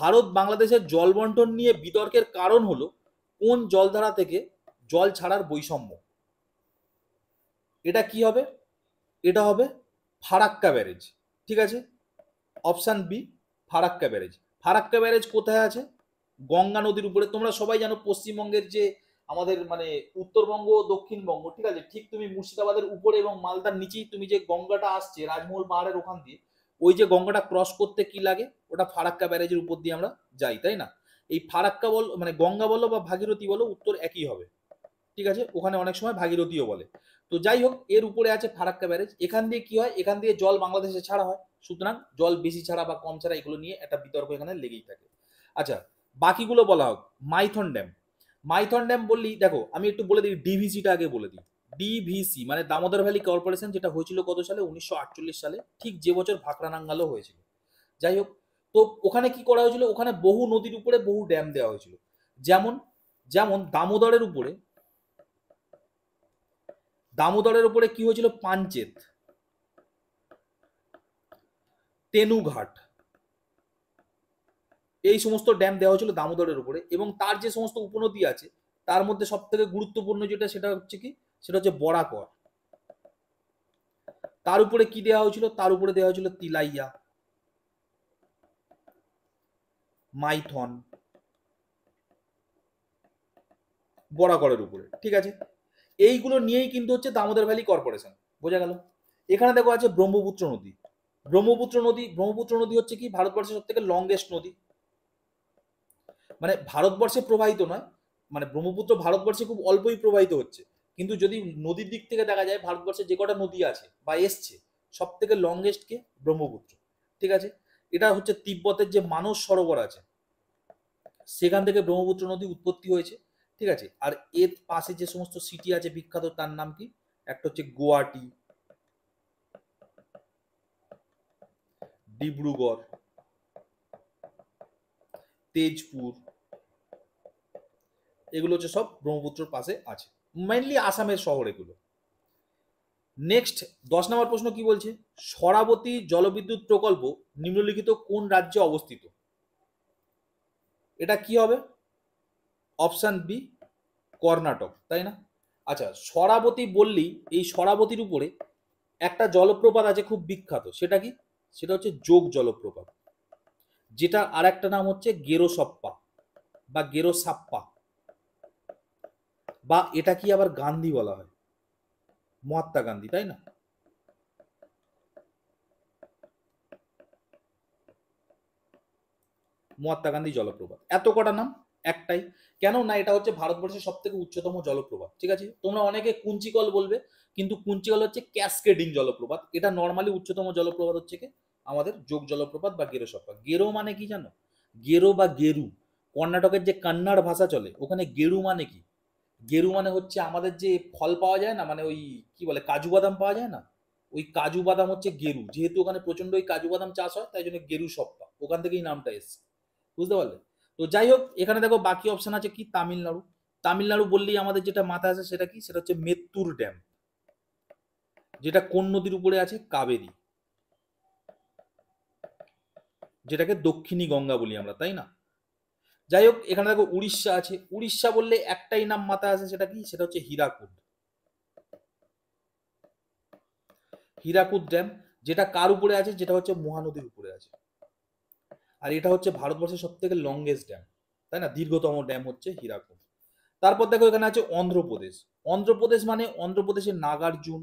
ভারত বাংলাদেশের জল বন্টন নিয়ে বিতর্কের কারণ হলো কোন জলধারা থেকে জল ছাড়ার বৈষম্য এটা কি হবে এটা হবে ফারাক্কা ব্যারেজ ঠিক আছে option B Farakka barrage Farakka barrage কোথায় আছে গঙ্গা নদীর উপরে তোমরা সবাই জানো পশ্চিমবঙ্গের যে আমাদের মানে উত্তরবঙ্গ দক্ষিণবঙ্গ ঠিক আছে ঠিক তুমি মুর্শিদাবাদের উপরে এবং মালদার নিচেই তুমি যে গঙ্গাটা আসছে রাজমহল পাহাড়ের ওখান দিয়ে ওই যে গঙ্গাটা ক্রস করতে কি লাগে ওটা ফারাক্কা ব্যারেজের উপর দিয়ে আমরা যাই তাই না এই ফারাক্কা বল মানে গঙ্গা বলো বা ভাগীরথী বলো উত্তর একই হবে ঠিক আছে ওখানে অনেক সময় ভাগীরথীও বলে তো যাই হোক এর উপরে আছে ফারাক্কা ব্যারেজ এখান দিয়ে কি হয় এখান দিয়ে জল বাংলাদেশে ছাড়া হয় সুতরাং জল বেশি ছাড়া বা কম ছাড়া এগুলো নিয়ে একটা বিতর্ক এখানে লেগেই থাকে আচ্ছা বাকিগুলো বলা হোক মাইথন ড্যাম মাইথন ড্যাম বললি দেখো আমি একটু বলে দিই ডিভিসিটা আগে বলে দিই ডিভিসি মানে দামোদর ভ্যালি কর্পোরেশন যেটা হয়েছিল কত সালে উনিশশো সালে ঠিক যে বছর ভাকরানাঙ্গালও হয়েছিল যাই হোক তো ওখানে কি করা হয়েছিল ওখানে বহু নদীর উপরে বহু ড্যাম দেওয়া হয়েছিল যেমন যেমন দামোদরের উপরে দামোদরের উপরে কি হয়েছিল পাঞ্চেত তেনুঘাট এই সমস্ত ড্যাম দেওয়া হয়েছিল দামোদরের উপরে এবং তার যে সমস্ত উপনদী আছে তার মধ্যে সব থেকে গুরুত্বপূর্ণ যেটা সেটা হচ্ছে কি সেটা হচ্ছে বরাকর তার উপরে কি দেওয়া হয়েছিল তার উপরে দেওয়া হয়েছিল তিলাইয়া মাইথন বরাকরের উপরে ঠিক আছে এইগুলো নিয়েই কিন্তু হচ্ছে দামোদর ভ্যালি কর্পোরেশন বোঝা গেল এখানে দেখো আছে ব্রহ্মপুত্র নদী ব্রহ্মপুত্র নদী ব্রহ্মপুত্র নদী হচ্ছে কি ভারতবর্ষের সব থেকে লংগেস্ট নদী মানে ভারতবর্ষে প্রবাহিত নয় মানে ব্রহ্মপুত্র ভারতবর্ষে খুব অল্পই প্রবাহিত হচ্ছে কিন্তু যদি নদীর দিক থেকে দেখা যায় ভারতবর্ষে যে কটা নদী আছে বা এসছে সব থেকে লংগেস্ট কে ব্রহ্মপুত্র ঠিক আছে এটা হচ্ছে তিব্বতের যে মানস সরোবর আছে সেখান থেকে ব্রহ্মপুত্র নদী উৎপত্তি হয়েছে ঠিক আছে আর এর পাশে যে সমস্ত সিটি আছে বিখ্যাত তার নাম কি একটা হচ্ছে গুয়াহাটি ডিব্রুগড় তেজপুর এগুলো হচ্ছে সব ব্রহ্মপুত্রের পাশে আছে মেইনলি আসামের শহর এগুলো নেক্সট দশ নম্বর প্রশ্ন কি বলছে সরাবতী জলবিদ্যুৎ প্রকল্প নিম্নলিখিত কোন রাজ্যে অবস্থিত এটা কি হবে অপশান বি কর্ণাটক তাই না আচ্ছা সরাবতী বললেই এই সরাবতীর উপরে একটা জলপ্রপাত আছে খুব বিখ্যাত সেটা কি সেটা হচ্ছে যোগ জলপ্রপাত যেটা আর একটা নাম হচ্ছে গেরোসপ্পা বা গেরোসাপ্পা বা এটা কি আবার গান্ধী বলা হয় মহাত্মা গান্ধী তাই না মহাত্মা গান্ধী জলপ্রপাত এত কটা নাম একটাই কেন না এটা হচ্ছে ভারতবর্ষের সব থেকে উচ্চতম জলপ্রপাত ঠিক আছে তোমরা অনেকে কুঞ্চিকল বলবে কিন্তু কুঞ্চিকল হচ্ছে ক্যাসকেডিং জলপ্রপাত এটা নর্মালি উচ্চতম জলপ্রপাত হচ্ছে কি আমাদের যোগ জলপ্রপাত বা গেরো সপ্তাহ গেরো মানে কি জানো গেরো বা গেরু কর্ণাটকের যে কন্নড় ভাষা চলে ওখানে গেরু মানে কি গেরু মানে হচ্ছে আমাদের যে ফল পাওয়া যায় না মানে ওই কি বলে কাজু বাদাম পাওয়া যায় না ওই কাজু বাদাম হচ্ছে গেরু যেহেতু ওখানে প্রচন্ড ওই কাজু বাদাম চাষ হয় তাই জন্য গেরু সপ্তাহ ওখান থেকেই নামটা এসছে বুঝতে পারলে তো যাই হোক এখানে দেখো বাকি অপশন আছে কি তামিলনাড়ু তামিলনাড়ু বললেই আমাদের যেটা মাথায় আছে সেটা কি সেটা হচ্ছে মেত্তুর ড্যাম যেটা কোন নদীর উপরে আছে কাবেরী যেটাকে দক্ষিণী গঙ্গা বলি আমরা তাই না যাই হোক এখানে দেখো উড়িষ্যা আছে উড়িষ্যা বললে একটাই নাম মাথায় আছে সেটা কি সেটা হচ্ছে হীরাকুদ হীরাকুদ ড্যাম যেটা কার উপরে আছে যেটা হচ্ছে মহানদীর উপরে আছে আর এটা হচ্ছে ভারতবর্ষের সব থেকে লংগেস্ট ড্যাম তাই না দীর্ঘতম ড্যাম হচ্ছে হীরাকুণ্ড তারপর দেখো এখানে আছে অন্ধ্রপ্রদেশ অন্ধ্রপ্রদেশ মানে অন্ধ্রপ্রদেশের নাগার্জুন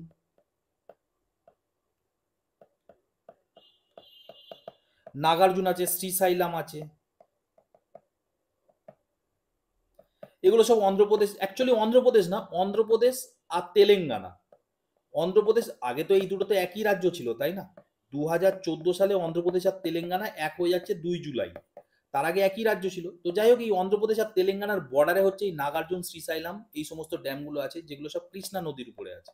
নাগার্জুন আছে শ্রীসাইলাম আছে এগুলো সব অন্ধ্রপ্রদেশ অ্যাকচুয়ালি অন্ধ্রপ্রদেশ না অন্ধ্রপ্রদেশ আর তেলেঙ্গানা অন্ধ্রপ্রদেশ আগে তো এই দুটোতে একই রাজ্য ছিল তাই না দু সালে অন্ধ্রপ্রদেশ আর তেলেঙ্গানা এক হয়ে যাচ্ছে দুই জুলাই তার আগে একই রাজ্য ছিল তো যাই হোক এই অন্ধ্রপ্রদেশ আর তেলেঙ্গানার বর্ডারে হচ্ছে এই নাগার্জুন শ্রীসাইলাম এই সমস্ত ড্যামগুলো আছে যেগুলো সব কৃষ্ণা নদীর উপরে আছে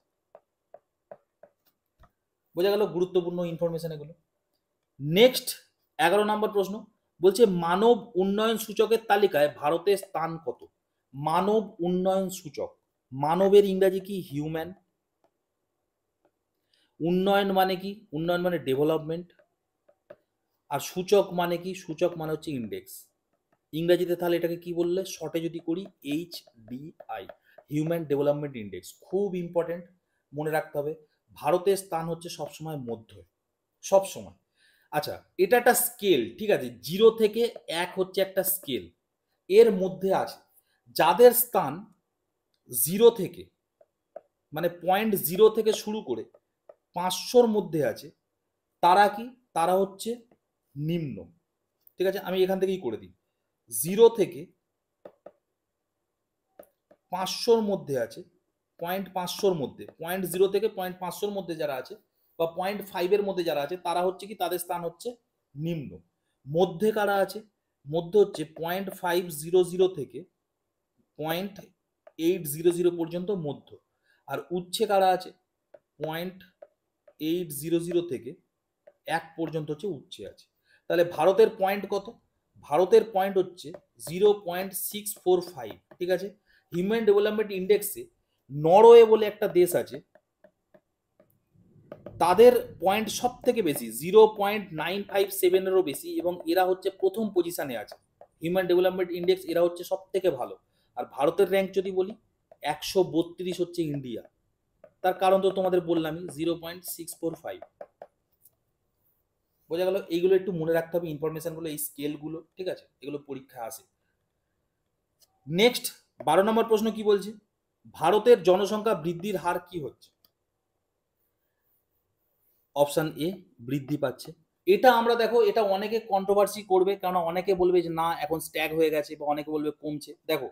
বোঝা গেল গুরুত্বপূর্ণ ইনফরমেশন এগুলো নেক্সট এগারো নম্বর প্রশ্ন বলছে মানব উন্নয়ন সূচকের তালিকায় ভারতের স্থান কত মানব উন্নয়ন সূচক মানবের ইংরাজি কি হিউম্যান উন্নয়ন মানে কি উন্নয়ন মানে ডেভেলপমেন্ট আর সূচক মানে কি সূচক মানে হচ্ছে ইন্ডেক্স ইংরেজিতে তাহলে এটাকে কি বললে শর্টে যদি করি H DI human development index খুব ইম্পর্টেন্ট মনে রাখতে হবে ভারতের স্থান হচ্ছে সবসময় মধ্য সবসময় আচ্ছা এটা একটা স্কেল ঠিক আছে জিরো থেকে এক হচ্ছে একটা স্কেল এর মধ্যে আছে যাদের স্থান জিরো থেকে মানে পয়েন্ট জিরো থেকে শুরু করে পাঁচশোর মধ্যে আছে তারা কি তারা হচ্ছে নিম্ন ঠিক আছে আমি এখান থেকেই করে দিই জিরো থেকে পাঁচশোর মধ্যে আছে পয়েন্ট পাঁচশোর মধ্যে পয়েন্ট জিরো থেকে পয়েন্ট পাঁচশোর মধ্যে যারা আছে বা পয়েন্ট ফাইভের মধ্যে যারা আছে তারা হচ্ছে কি তাদের স্থান হচ্ছে নিম্ন মধ্যে কারা আছে মধ্যে হচ্ছে পয়েন্ট ফাইভ জিরো জিরো থেকে পয়েন্ট এইট জিরো জিরো পর্যন্ত মধ্য আর উচ্ছে কারা আছে পয়েন্ট এইট জিরো জিরো থেকে এক পর্যন্ত হচ্ছে উঠছে আছে তাহলে ভারতের পয়েন্ট কত ভারতের পয়েন্ট হচ্ছে zero point six four five ঠিক আছে হিউম্যান ডেভেলপমেন্ট ইন্ডেক্সে নরওয়ে বলে একটা দেশ আছে তাদের পয়েন্ট সব থেকে বেশি জিরো পয়েন্ট নাইন ফাইভ সেভেনেরও বেশি এবং এরা হচ্ছে প্রথম পজিশানে আছে হিউম্যান ডেভেলপমেন্ট ইন্ডেক্স এরা হচ্ছে সব থেকে ভালো আর ভারতের র্যাঙ্ক যদি বলি একশো বত্রিশ হচ্ছে ইন্ডিয়া তার কারণ তো তোমাদের বললামই zero point six four five বোঝা গেল এইগুলো একটু মনে রাখতে হবে ইনফরমেশনগুলো এই স্কেলগুলো ঠিক আছে এগুলো পরীক্ষা আসে নেক্সট বারো নম্বর প্রশ্ন কি বলছে ভারতের জনসংখ্যা বৃদ্ধির হার কি হচ্ছে অপশান এ বৃদ্ধি পাচ্ছে এটা আমরা দেখো এটা অনেকে কন্ট্রোভার্সি করবে কারণ অনেকে বলবে যে না এখন স্ট্যাগ হয়ে গেছে বা অনেকে বলবে কমছে দেখো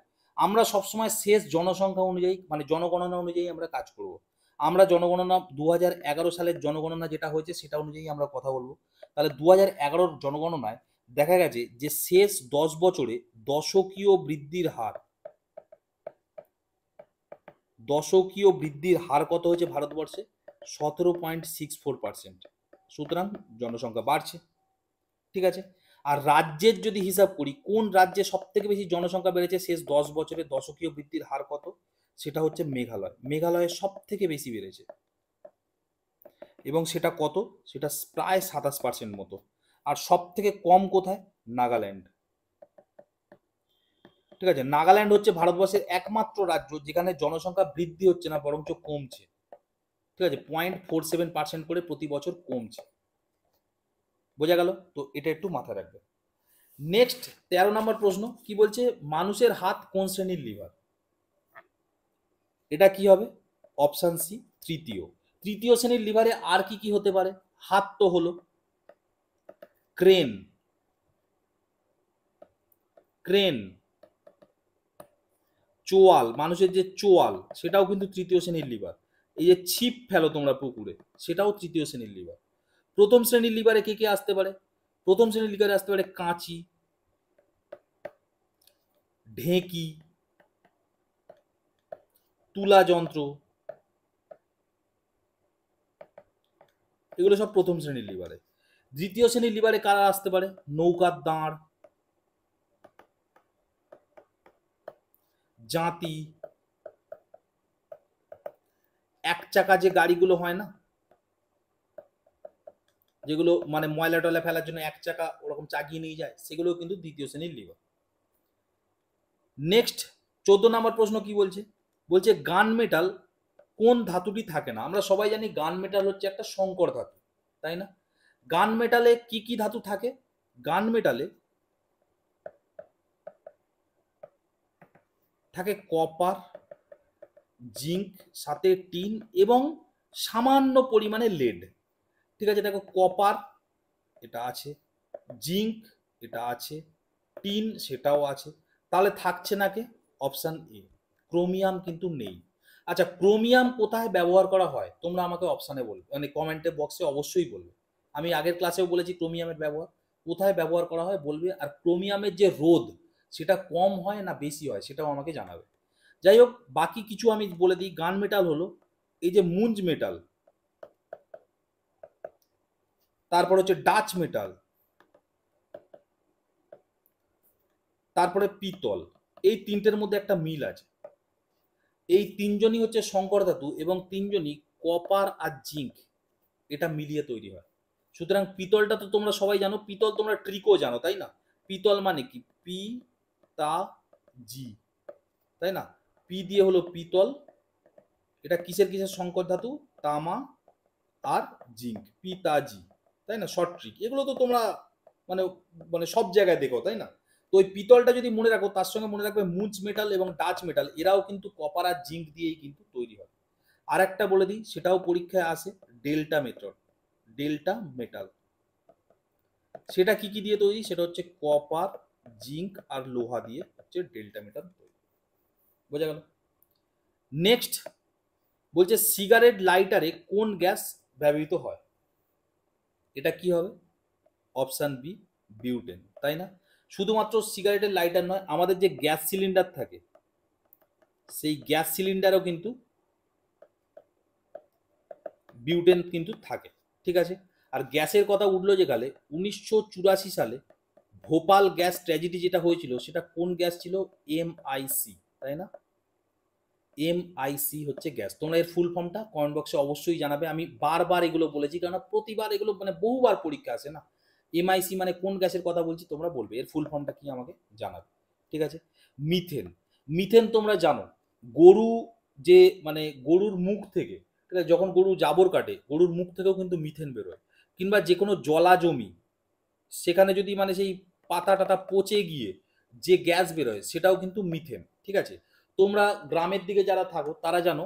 আমরা সবসময় শেষ জনসংখ্যা অনুযায়ী মানে জনগণনা অনুযায়ী আমরা কাজ করব আমরা জনগণনা দু সালের জনগণনা যেটা হয়েছে সেটা অনুযায়ী আমরা কথা বলবো তাহলে দু হাজার জনগণনায় দেখা গেছে যে শেষ দশ বছরে দশকীয় বৃদ্ধির হার দশকীয় বৃদ্ধির হার কত হয়েছে ভারতবর্ষে সতেরো পয়েন্ট সিক্স ফোর পার্সেন্ট সুতরাং জনসংখ্যা বাড়ছে ঠিক আছে আর রাজ্যের যদি হিসাব করি কোন রাজ্যে সব থেকে বেশি জনসংখ্যা বেড়েছে শেষ দশ বছরে দশকীয় বৃদ্ধির হার কত সেটা হচ্ছে মেঘালয় মেঘালয়ে সব থেকে বেশি বেড়েছে এবং সেটা কত সেটা প্রায় সাতাশ পার্সেন্ট মতো আর সব থেকে কম কোথায় নাগাল্যান্ড ঠিক আছে নাগাল্যান্ড হচ্ছে ভারতবর্ষের একমাত্র রাজ্য যেখানে জনসংখ্যা বৃদ্ধি হচ্ছে না বরঞ্চ কমছে ঠিক আছে পয়েন্ট ফোর সেভেন পার্সেন্ট করে প্রতি বছর কমছে বোঝা গেল তো এটা একটু মাথায় রাখবে নেক্সট তেরো নম্বর প্রশ্ন কি বলছে মানুষের হাত কোন শ্রেণীর লিভার এটা কি হবে অপশান সি তৃতীয় তৃতীয় শ্রেণীর লিভারে আর কি কি হতে পারে হাত তো হলো ক্রেন ক্রেন চোয়াল মানুষের যে চোয়াল সেটাও কিন্তু তৃতীয় শ্রেণীর লিভার এই যে ছিপ ফেলো তোমরা পুকুরে সেটাও তৃতীয় শ্রেণীর লিভার প্রথম শ্রেণীর লিভারে কে কে আসতে পারে প্রথম শ্রেণীর লিভারে আসতে পারে কাঁচি ঢেঁকি তুলা যন্ত্র এগুলো সব প্রথম শ্রেণীর লিভারে দ্বিতীয় শ্রেণীর লিভারে কারা আসতে পারে নৌকার দাঁড় জাতি এক চাকা যে গাড়িগুলো হয় না যেগুলো মানে ময়লা টয়লা ফেলার জন্য এক চাকা ওরকম চাকিয়ে নিয়ে যায় সেগুলো কিন্তু দ্বিতীয় শ্রেণীর লিভার নেক্সট চোদ্দ নম্বর প্রশ্ন কি বলছে বলছে গান মেটাল কোন ধাতুটি থাকে না আমরা সবাই জানি গান মেটাল হচ্ছে একটা শঙ্কর ধাতু তাই না গান মেটালে কি কি ধাতু থাকে গান মেটালে থাকে কপার জিঙ্ক সাথে টিন এবং সামান্য পরিমাণে লেড ঠিক আছে দেখো কপার এটা আছে জিঙ্ক এটা আছে টিন সেটাও আছে তাহলে থাকছে নাকি অপশান এ ক্রোমিয়াম কিন্তু নেই আচ্ছা ক্রোমিয়াম কোথায় ব্যবহার করা হয় তোমরা আমাকে অপশানে বলবে মানে কমেন্টের বক্সে অবশ্যই বলবে আমি আগের ক্লাসেও বলেছি ক্রোমিয়ামের ব্যবহার কোথায় ব্যবহার করা হয় বলবে আর ক্রোমিয়ামের যে রোদ সেটা কম হয় না বেশি হয় সেটাও আমাকে জানাবে যাই হোক বাকি কিছু আমি বলে দিই গান মেটাল হলো এই যে মুঞ্জ মেটাল তারপর হচ্ছে ডাচ মেটাল তারপরে পিতল এই তিনটের মধ্যে একটা মিল আছে এই তিনজনই হচ্ছে শঙ্কর ধাতু এবং তিনজনই কপার আর জিঙ্ক এটা মিলিয়ে তৈরি হয় সুতরাং পিতলটা তো তোমরা সবাই জানো পিতল তোমরা ট্রিকও জানো তাই না পিতল মানে কি পি তা জি তাই না পি দিয়ে হলো পিতল এটা কিসের কিসের শঙ্কর ধাতু তামা আর জিঙ্ক জি তাই না শর্ট ট্রিক এগুলো তো তোমরা মানে মানে সব জায়গায় দেখো তাই না তো ওই পিতলটা যদি মনে রাখো তার সঙ্গে মনে রাখবে মুজ মেটাল এবং ডাচ মেটাল এরাও কিন্তু কপার আর জিঙ্ক দিয়েই কিন্তু তৈরি হয় আর একটা বলে দিই সেটাও পরীক্ষায় আসে ডেল্টা মেটল ডেল্টা মেটাল সেটা কি কি দিয়ে তৈরি সেটা হচ্ছে কপার জিঙ্ক আর লোহা দিয়ে হচ্ছে ডেল্টা মেটাল তৈরি বোঝা গেল নেক্সট বলছে সিগারেট লাইটারে কোন গ্যাস ব্যবহৃত হয় এটা কি হবে অপশান বি বিউটেন তাই না শুধুমাত্র সিগারেটের লাইটার নয় আমাদের যে গ্যাস সিলিন্ডার থাকে সেই গ্যাস সিলিন্ডারও কিন্তু বিউটেন কিন্তু থাকে ঠিক আছে আর গ্যাসের কথা উঠলো যে কালে উনিশশো সালে ভোপাল গ্যাস ট্র্যাজেডি যেটা হয়েছিল সেটা কোন গ্যাস ছিল এম আইসি তাই না এমআইসি হচ্ছে গ্যাস তোমরা এর ফুল ফর্মটা কমেন্ট বক্সে অবশ্যই জানাবে আমি বারবার এগুলো বলেছি কারণ প্রতিবার এগুলো মানে বহুবার পরীক্ষা আসে না এমআইসি মানে কোন গ্যাসের কথা বলছি তোমরা বলবে এর ফুল ফর্মটা কি আমাকে জানাবে ঠিক আছে মিথেন মিথেন তোমরা জানো গরু যে মানে গরুর মুখ থেকে ঠিক আছে যখন গরু জাবর কাটে গরুর মুখ থেকেও কিন্তু মিথেন বেরোয় কিংবা যে কোনো জলা জমি সেখানে যদি মানে সেই পাতা টাতা পচে গিয়ে যে গ্যাস বেরোয় সেটাও কিন্তু মিথেন ঠিক আছে তোমরা গ্রামের দিকে যারা থাকো তারা জানো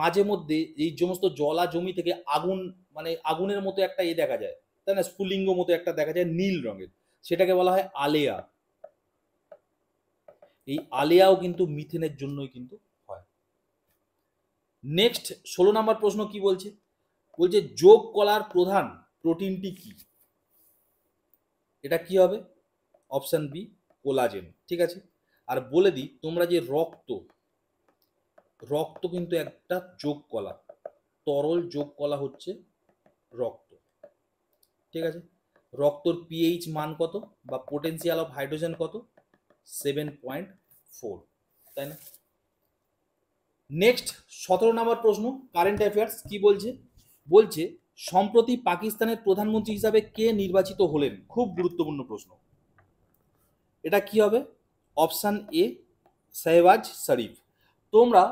মাঝে মধ্যে এই সমস্ত জলা জমি থেকে আগুন মানে আগুনের মতো একটা এ দেখা যায় তাই না স্ফুলিঙ্গ মতো একটা দেখা যায় নীল রঙের সেটাকে বলা হয় আলেয়া এই আলেয়াও কিন্তু মিথেনের জন্যই কিন্তু হয় নেক্সট ষোলো নম্বর প্রশ্ন কি বলছে বলছে যোগ কলার প্রধান প্রোটিনটি কি এটা কি হবে অপশান বি কোলাজেন ঠিক আছে আর বলে দিই তোমরা যে রক্ত রক্ত কিন্তু একটা যোগ কলা তরল যোগ কলা হচ্ছে রক্ত ঠিক আছে রক্তর পিএইচ মান কত বা পোটেন্সিয়াল অফ হাইড্রোজেন কত সেভেন পয়েন্ট ফোর তাই না নেক্সট সতেরো নম্বর প্রশ্ন কারেন্ট অ্যাফেয়ার্স কি বলছে বলছে সম্প্রতি পাকিস্তানের প্রধানমন্ত্রী হিসাবে কে নির্বাচিত হলেন খুব গুরুত্বপূর্ণ প্রশ্ন এটা কি হবে অপশান এ শেহবাজ শরীফ তোমরা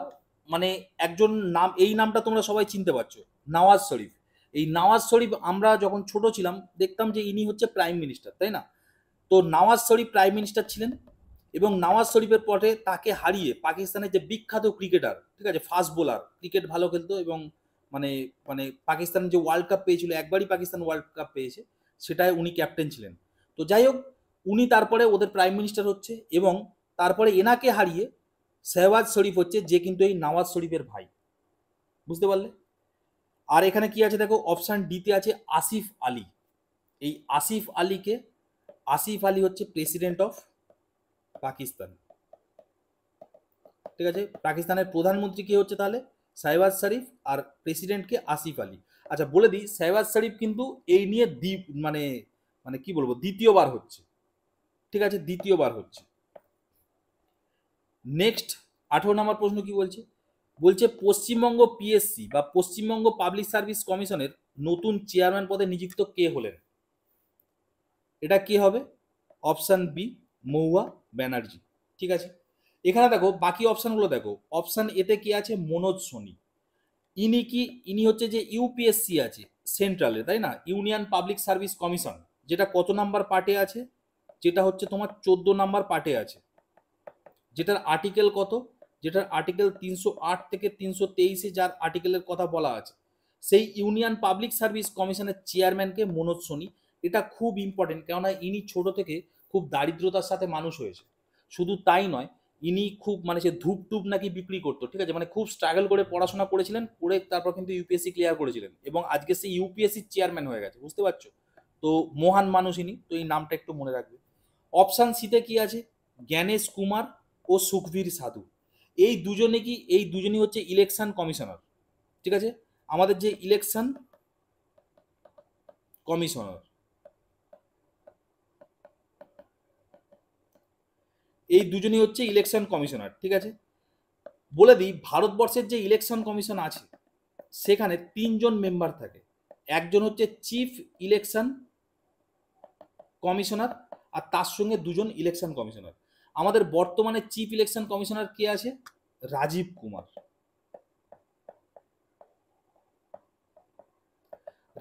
মানে একজন নাম এই নামটা তোমরা সবাই চিনতে পারছো নওয়াজ শরীফ এই নওয়াজ শরীফ আমরা যখন ছোট ছিলাম দেখতাম যে ইনি হচ্ছে প্রাইম মিনিস্টার তাই না তো নওয়াজ শরীফ প্রাইম মিনিস্টার ছিলেন এবং নওয়াজ শরীফের পরে তাকে হারিয়ে পাকিস্তানের যে বিখ্যাত ক্রিকেটার ঠিক আছে ফাস্ট বোলার ক্রিকেট ভালো খেলতো এবং মানে মানে পাকিস্তান যে ওয়ার্ল্ড কাপ পেয়েছিল একবারই পাকিস্তান ওয়ার্ল্ড কাপ পেয়েছে সেটাই উনি ক্যাপ্টেন ছিলেন তো যাই হোক উনি তারপরে ওদের প্রাইম মিনিস্টার হচ্ছে এবং তারপরে এনাকে হারিয়ে শেহবাজ শরীফ হচ্ছে যে কিন্তু এই নওয়াজ শরীফের ভাই বুঝতে পারলে আর এখানে কি আছে দেখো অপশান ডিতে আছে আসিফ আলী এই আসিফ আলীকে আসিফ আলী হচ্ছে প্রেসিডেন্ট অফ পাকিস্তান ঠিক আছে পাকিস্তানের প্রধানমন্ত্রী কে হচ্ছে তাহলে সাহেবাজ শরীফ আর প্রেসিডেন্টকে আসিফ আলী আচ্ছা বলে দিই সাহেবাজ শরীফ কিন্তু এই নিয়ে দ্বীপ মানে মানে কি বলবো দ্বিতীয়বার হচ্ছে ঠিক আছে দ্বিতীয়বার হচ্ছে নেক্সট আঠারো নম্বর প্রশ্ন কি বলছে বলছে পশ্চিমবঙ্গ পিএসসি বা পশ্চিমবঙ্গ পাবলিক সার্ভিস কমিশনের নতুন চেয়ারম্যান পদে নিযুক্ত কে হলেন এটা কে হবে অপশান বি মৌয়া ব্যানার্জি ঠিক আছে এখানে দেখো বাকি অপশানগুলো দেখো অপশান এতে কি আছে মনোজ সোনি ইনি কি ইনি হচ্ছে যে ইউপিএসসি আছে সেন্ট্রালে তাই না ইউনিয়ন পাবলিক সার্ভিস কমিশন যেটা কত নাম্বার পার্টে আছে যেটা হচ্ছে তোমার চোদ্দ নাম্বার পার্টে আছে যেটার আর্টিকেল কত যেটা আর্টিকেল তিনশো আট থেকে তিনশো তেইশে যার আর্টিকেলের কথা বলা আছে সেই ইউনিয়ন পাবলিক সার্ভিস কমিশনের চেয়ারম্যানকে মনোজ সোনি এটা খুব ইম্পর্টেন্ট কেননা ইনি ছোট থেকে খুব দারিদ্রতার সাথে মানুষ হয়েছে শুধু তাই নয় ইনি খুব মানে সে টুপ নাকি বিক্রি করতো ঠিক আছে মানে খুব স্ট্রাগল করে পড়াশোনা করেছিলেন করে তারপর কিন্তু ইউপিএসসি ক্লিয়ার করেছিলেন এবং আজকে সে ইউপিএসসির চেয়ারম্যান হয়ে গেছে বুঝতে পারছো তো মহান মানুষ ইনি তো এই নামটা একটু মনে রাখবে অপশান সিতে কি আছে জ্ঞানেশ কুমার ও সুখবীর সাধু এই দুজনে কি এই দুজনই হচ্ছে ইলেকশন কমিশনার ঠিক আছে আমাদের যে ইলেকশন কমিশনার এই দুজনই হচ্ছে ইলেকশন কমিশনার ঠিক আছে বলে দিই ভারতবর্ষের যে ইলেকশন কমিশন আছে সেখানে তিনজন মেম্বার থাকে একজন হচ্ছে চিফ ইলেকশন কমিশনার আর তার সঙ্গে দুজন ইলেকশন কমিশনার আমাদের বর্তমানে চিফ ইলেকশন কমিশনার কে আছে রাজীব কুমার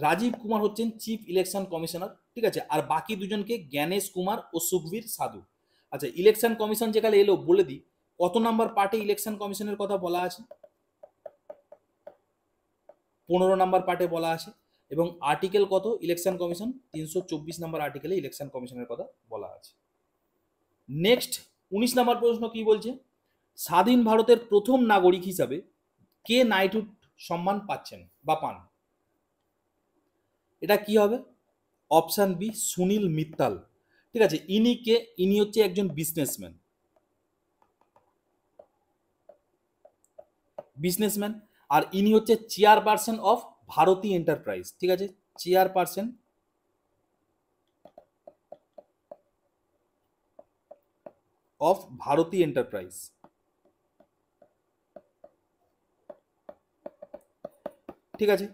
রাজীব কুমার হচ্ছেন চিফ ইলেকশন কমিশনার ঠিক আছে আর বাকি দুজনকে জ্ঞানেশ কুমার ও সুখবীর সাধু আচ্ছা ইলেকশন কমিশন যেখানে এলো বলে দিই কত নাম্বার পার্টে ইলেকশন কমিশনের কথা বলা আছে পনেরো নাম্বার পার্টে বলা আছে এবং আর্টিকেল কত ইলেকশন কমিশন তিনশো চব্বিশ নাম্বার আর্টিকেলে ইলেকশন কমিশনের কথা বলা আছে নেক্সট উনিশ নম্বর প্রশ্ন কি বলছে স্বাধীন ভারতের প্রথম নাগরিক হিসাবে কে নাইটহুড সম্মান পাচ্ছেন বা পান এটা কি হবে অপশান বি সুনীল মিত্তাল ঠিক আছে ইনি কে ইনি হচ্ছে একজন বিজনেসম্যান বিজনেসম্যান আর ইনি হচ্ছে চেয়ারপারসন অফ ভারতী এন্টারপ্রাইজ ঠিক আছে চেয়ারপারসন অফ ভারতী এন্টারপ্রাইজ ঠিক আছে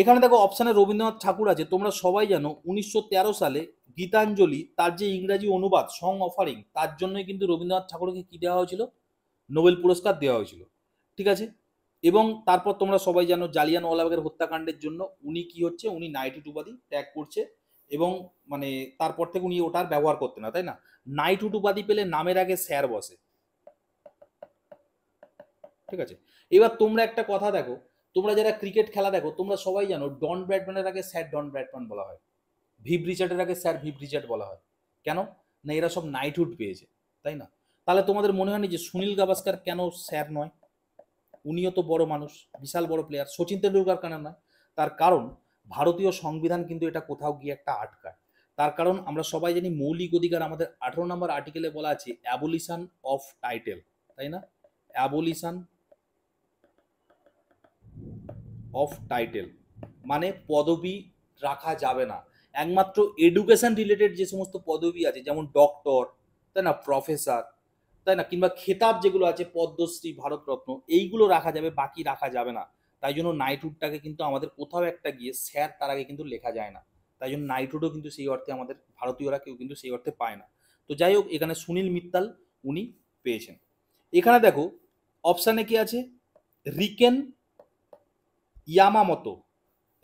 এখানে দেখো অপশানে রবীন্দ্রনাথ ঠাকুর আছে তোমরা সবাই জানো উনিশশো সালে গীতাঞ্জলি তার যে ইংরাজি অনুবাদ সং অফারিং তার জন্যই কিন্তু রবীন্দ্রনাথ ঠাকুরকে কী দেওয়া হয়েছিল নোবেল পুরস্কার দেওয়া হয়েছিল ঠিক আছে এবং তারপর তোমরা সবাই জানো ওয়ালাবাগের হত্যাকাণ্ডের জন্য উনি কি হচ্ছে উনি নাইটি উপাধি ত্যাগ করছে এবং মানে তারপর থেকে উনি ওটার ব্যবহার করতে না তাই না নাইটহুড উপাধি পেলে নামের আগে স্যার বসে ঠিক আছে এবার তোমরা একটা কথা দেখো তোমরা যারা ক্রিকেট খেলা দেখো তোমরা সবাই জানো ডন ব্র্যাডম্যানের আগে স্যার ডন ব্র্যাডম্যান বলা হয় ভিভ রিচার্ডের আগে স্যার ভিভ রিচার্ড বলা হয় কেন না এরা সব নাইটহুড পেয়েছে তাই না তাহলে তোমাদের মনে হয়নি যে সুনীল গাভাস্কার কেন স্যার নয় উনিও তো বড় মানুষ বিশাল বড় প্লেয়ার সচিন তেন্ডুলকার কেন নয় তার কারণ ভারতীয় সংবিধান কিন্তু এটা কোথাও গিয়ে একটা আটকায় তার কারণ আমরা সবাই জানি মৌলিক অধিকার আমাদের আঠারো নম্বর আর্টিকেলে বলা আছে অ্যাবলিশন অফ টাইটেল তাই না অ্যাবলিশন অফ টাইটেল মানে পদবি রাখা যাবে না একমাত্র এডুকেশন রিলেটেড যে সমস্ত পদবি আছে যেমন ডক্টর তাই না প্রফেসর তাই না কিংবা খেতাব যেগুলো আছে পদ্মশ্রী ভারতরত্ন এইগুলো রাখা যাবে বাকি রাখা যাবে না তাই জন্য নাইটহুডটাকে কিন্তু আমাদের কোথাও একটা গিয়ে স্যার তার আগে কিন্তু লেখা যায় না তাই জন্য নাইট্রোডও কিন্তু সেই অর্থে আমাদের ভারতীয়রা কেউ কিন্তু সেই অর্থে পায় না তো যাই হোক এখানে সুনীল মিত্তাল উনি পেয়েছেন এখানে দেখো অপশানে কি আছে রিকেন ইয়ামামতো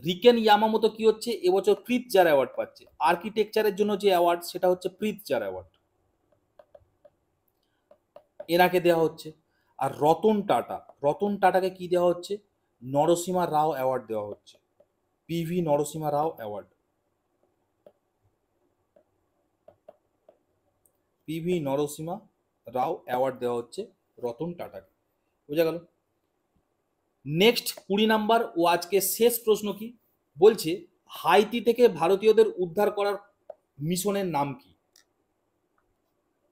রিকেন ইয়ামামতো কি হচ্ছে এবছর যার অ্যাওয়ার্ড পাচ্ছে আর্কিটেকচারের জন্য যে অ্যাওয়ার্ড সেটা হচ্ছে যার অ্যাওয়ার্ড এনাকে দেওয়া হচ্ছে আর রতন টাটা রতন টাটাকে কি দেওয়া হচ্ছে নরসীমা রাও অ্যাওয়ার্ড দেওয়া হচ্ছে PV Narasimha Rao award PV Narasimha Rao award দেওয়া হচ্ছে রতন টাটাকে বোঝা গেল নেক্সট কুড়ি নাম্বার ও আজকে শেষ প্রশ্ন কি বলছে হাইতি থেকে ভারতীয়দের উদ্ধার করার মিশনের নাম কি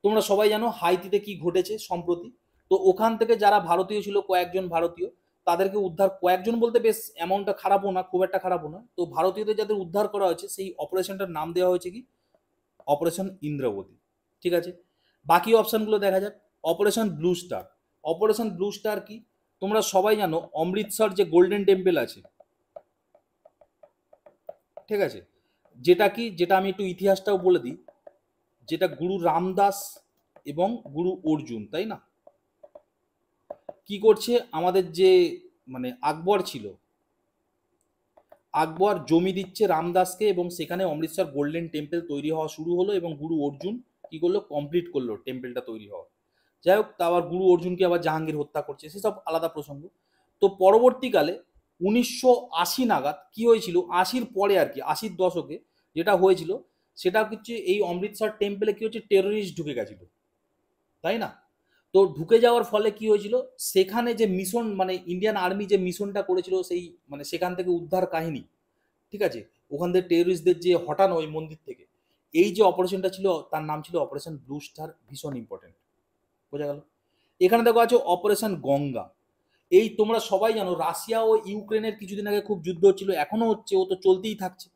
তোমরা সবাই জানো হাইতিতে কি ঘটেছে সম্প্রতি তো ওখান থেকে যারা ভারতীয় ছিল কয়েকজন ভারতীয় তাদেরকে উদ্ধার কয়েকজন বলতে বেশ অ্যামাউন্টটা খারাপও না খুব একটা খারাপও না তো ভারতীয়দের যাদের উদ্ধার করা হয়েছে সেই অপারেশনটার নাম দেওয়া হয়েছে কি অপারেশন ইন্দ্রাবতী ঠিক আছে বাকি অপশানগুলো দেখা যাক Operation Blue Star Operation Blue Star কি তোমরা সবাই জানো অমৃতসর যে গোল্ডেন টেম্পেল আছে ঠিক আছে যেটা কি যেটা আমি একটু ইতিহাসটাও বলে দিই যেটা গুরু রামদাস এবং গুরু অর্জুন তাই না কি করছে আমাদের যে মানে আকবর ছিল আকবর জমি দিচ্ছে রামদাসকে এবং সেখানে অমৃতসর গোল্ডেন টেম্পেল তৈরি হওয়া শুরু হলো এবং গুরু অর্জুন কি করলো কমপ্লিট করলো টেম্পেলটা তৈরি হওয়া যাই হোক তা আবার গুরু অর্জুনকে আবার জাহাঙ্গীর হত্যা করছে সেসব আলাদা প্রসঙ্গ তো পরবর্তীকালে উনিশশো আশি নাগাদ কি হয়েছিল আশির পরে আর কি আশির দশকে যেটা হয়েছিল সেটা হচ্ছে এই অমৃতসর টেম্পেলে কি হচ্ছে টেরোরিস্ট ঢুকে গেছিল তাই না তো ঢুকে যাওয়ার ফলে কি হয়েছিল সেখানে যে মিশন মানে ইন্ডিয়ান আর্মি যে মিশনটা করেছিল সেই মানে সেখান থেকে উদ্ধার কাহিনী ঠিক আছে ওখান থেকে টেরোরিস্টদের যে হটানো ওই মন্দির থেকে এই যে অপারেশনটা ছিল তার নাম ছিল অপারেশন ব্লু স্টার ভীষণ ইম্পর্টেন্ট বোঝা গেল এখানে দেখো আছে অপারেশন গঙ্গা এই তোমরা সবাই জানো রাশিয়া ও ইউক্রেনের কিছুদিন আগে খুব যুদ্ধ হচ্ছিল এখনো হচ্ছে ও তো চলতেই থাকছে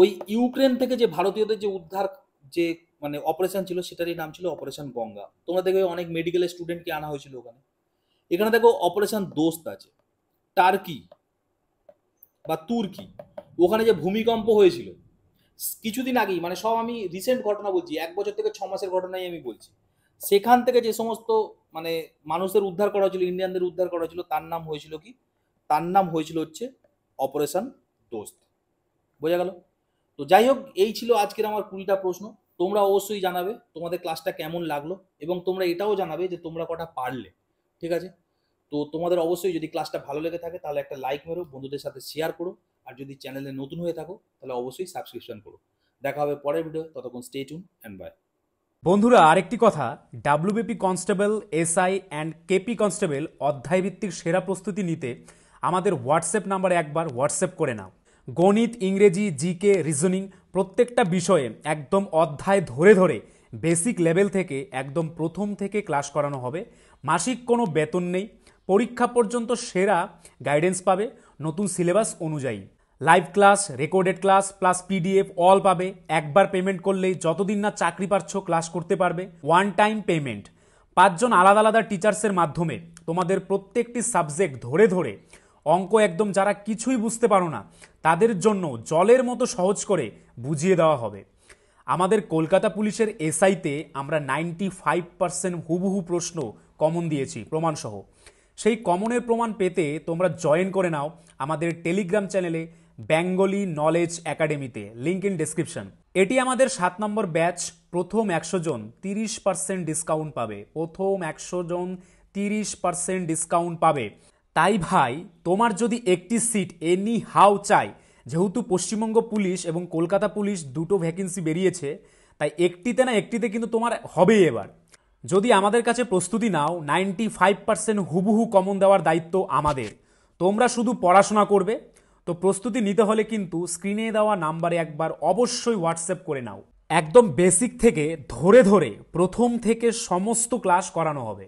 ওই ইউক্রেন থেকে যে ভারতীয়দের যে উদ্ধার যে মানে অপারেশন ছিল সেটারই নাম ছিল অপারেশন গঙ্গা তোমরা দেখবে অনেক মেডিকেল স্টুডেন্টকে আনা হয়েছিল ওখানে এখানে দেখো অপারেশন দোস্ত আছে টার্কি বা তুর্কি ওখানে যে ভূমিকম্প হয়েছিল কিছুদিন আগেই মানে সব আমি রিসেন্ট ঘটনা বলছি এক বছর থেকে ছ মাসের ঘটনাই আমি বলছি সেখান থেকে যে সমস্ত মানে মানুষের উদ্ধার করা হয়েছিল ইন্ডিয়ানদের উদ্ধার করা হয়েছিল তার নাম হয়েছিল কি তার নাম হয়েছিল হচ্ছে অপারেশন দোস্ত বোঝা গেল তো যাই হোক এই ছিল আজকের আমার কুড়িটা প্রশ্ন তোমরা অবশ্যই জানাবে তোমাদের ক্লাসটা কেমন লাগলো এবং তোমরা এটাও জানাবে যে তোমরা কটা পারলে ঠিক আছে তো তোমাদের অবশ্যই যদি ক্লাসটা ভালো লেগে থাকে তাহলে একটা লাইক মেরো বন্ধুদের সাথে শেয়ার করো আর যদি চ্যানেলে নতুন হয়ে থাকো তাহলে অবশ্যই সাবস্ক্রিপশন করো দেখা হবে পরের ভিডিও ততক্ষণ স্টে টুন অ্যান্ড বাই বন্ধুরা আরেকটি কথা WBP constable SI and KP constable অধ্যায়ভিত্তিক সেরা প্রস্তুতি নিতে আমাদের হোয়াটসঅ্যাপ নাম্বার একবার হোয়াটসঅ্যাপ করে নাও গণিত ইংরেজি জিকে রিজনিং প্রত্যেকটা বিষয়ে একদম অধ্যায় ধরে ধরে বেসিক লেভেল থেকে একদম প্রথম থেকে ক্লাস করানো হবে মাসিক কোনো বেতন নেই পরীক্ষা পর্যন্ত সেরা গাইডেন্স পাবে নতুন সিলেবাস অনুযায়ী live class recorded class plus PDF all পাবে একবার পেমেন্ট করলেই যতদিন না চাকরি পাচ্ছ ক্লাস করতে পারবে ওয়ান টাইম পেমেন্ট পাঁচজন আলাদা আলাদা টিচার্সের মাধ্যমে তোমাদের প্রত্যেকটি সাবজেক্ট ধরে ধরে অঙ্ক একদম যারা কিছুই বুঝতে পারো না তাদের জন্য জলের মতো সহজ করে বুঝিয়ে দেওয়া হবে আমাদের কলকাতা পুলিশের এসআইতে আমরা নাইনটি ফাইভ পার্সেন্ট হুবহু প্রশ্ন কমন দিয়েছি প্রমাণসহ সেই কমনের প্রমাণ পেতে তোমরা জয়েন করে নাও আমাদের টেলিগ্রাম চ্যানেলে বেঙ্গলি নলেজ একাডেমিতে লিঙ্ক ইন ডিসক্রিপশন এটি আমাদের সাত নম্বর ব্যাচ প্রথম একশো জন তিরিশ পার্সেন্ট ডিসকাউন্ট পাবে প্রথম একশো জন তিরিশ পার্সেন্ট ডিসকাউন্ট পাবে তাই ভাই তোমার যদি একটি সিট এনি হাউ চাই যেহেতু পশ্চিমবঙ্গ পুলিশ এবং কলকাতা পুলিশ দুটো ভ্যাকেন্সি বেরিয়েছে তাই একটিতে না একটিতে কিন্তু তোমার হবেই এবার যদি আমাদের কাছে প্রস্তুতি নাও নাইনটি ফাইভ পার্সেন্ট হুবহু কমন দেওয়ার দায়িত্ব আমাদের তোমরা শুধু পড়াশোনা করবে তো প্রস্তুতি নিতে হলে কিন্তু স্ক্রিনে দেওয়া নাম্বারে একবার অবশ্যই হোয়াটসঅ্যাপ করে নাও একদম বেসিক থেকে ধরে ধরে প্রথম থেকে সমস্ত ক্লাস করানো হবে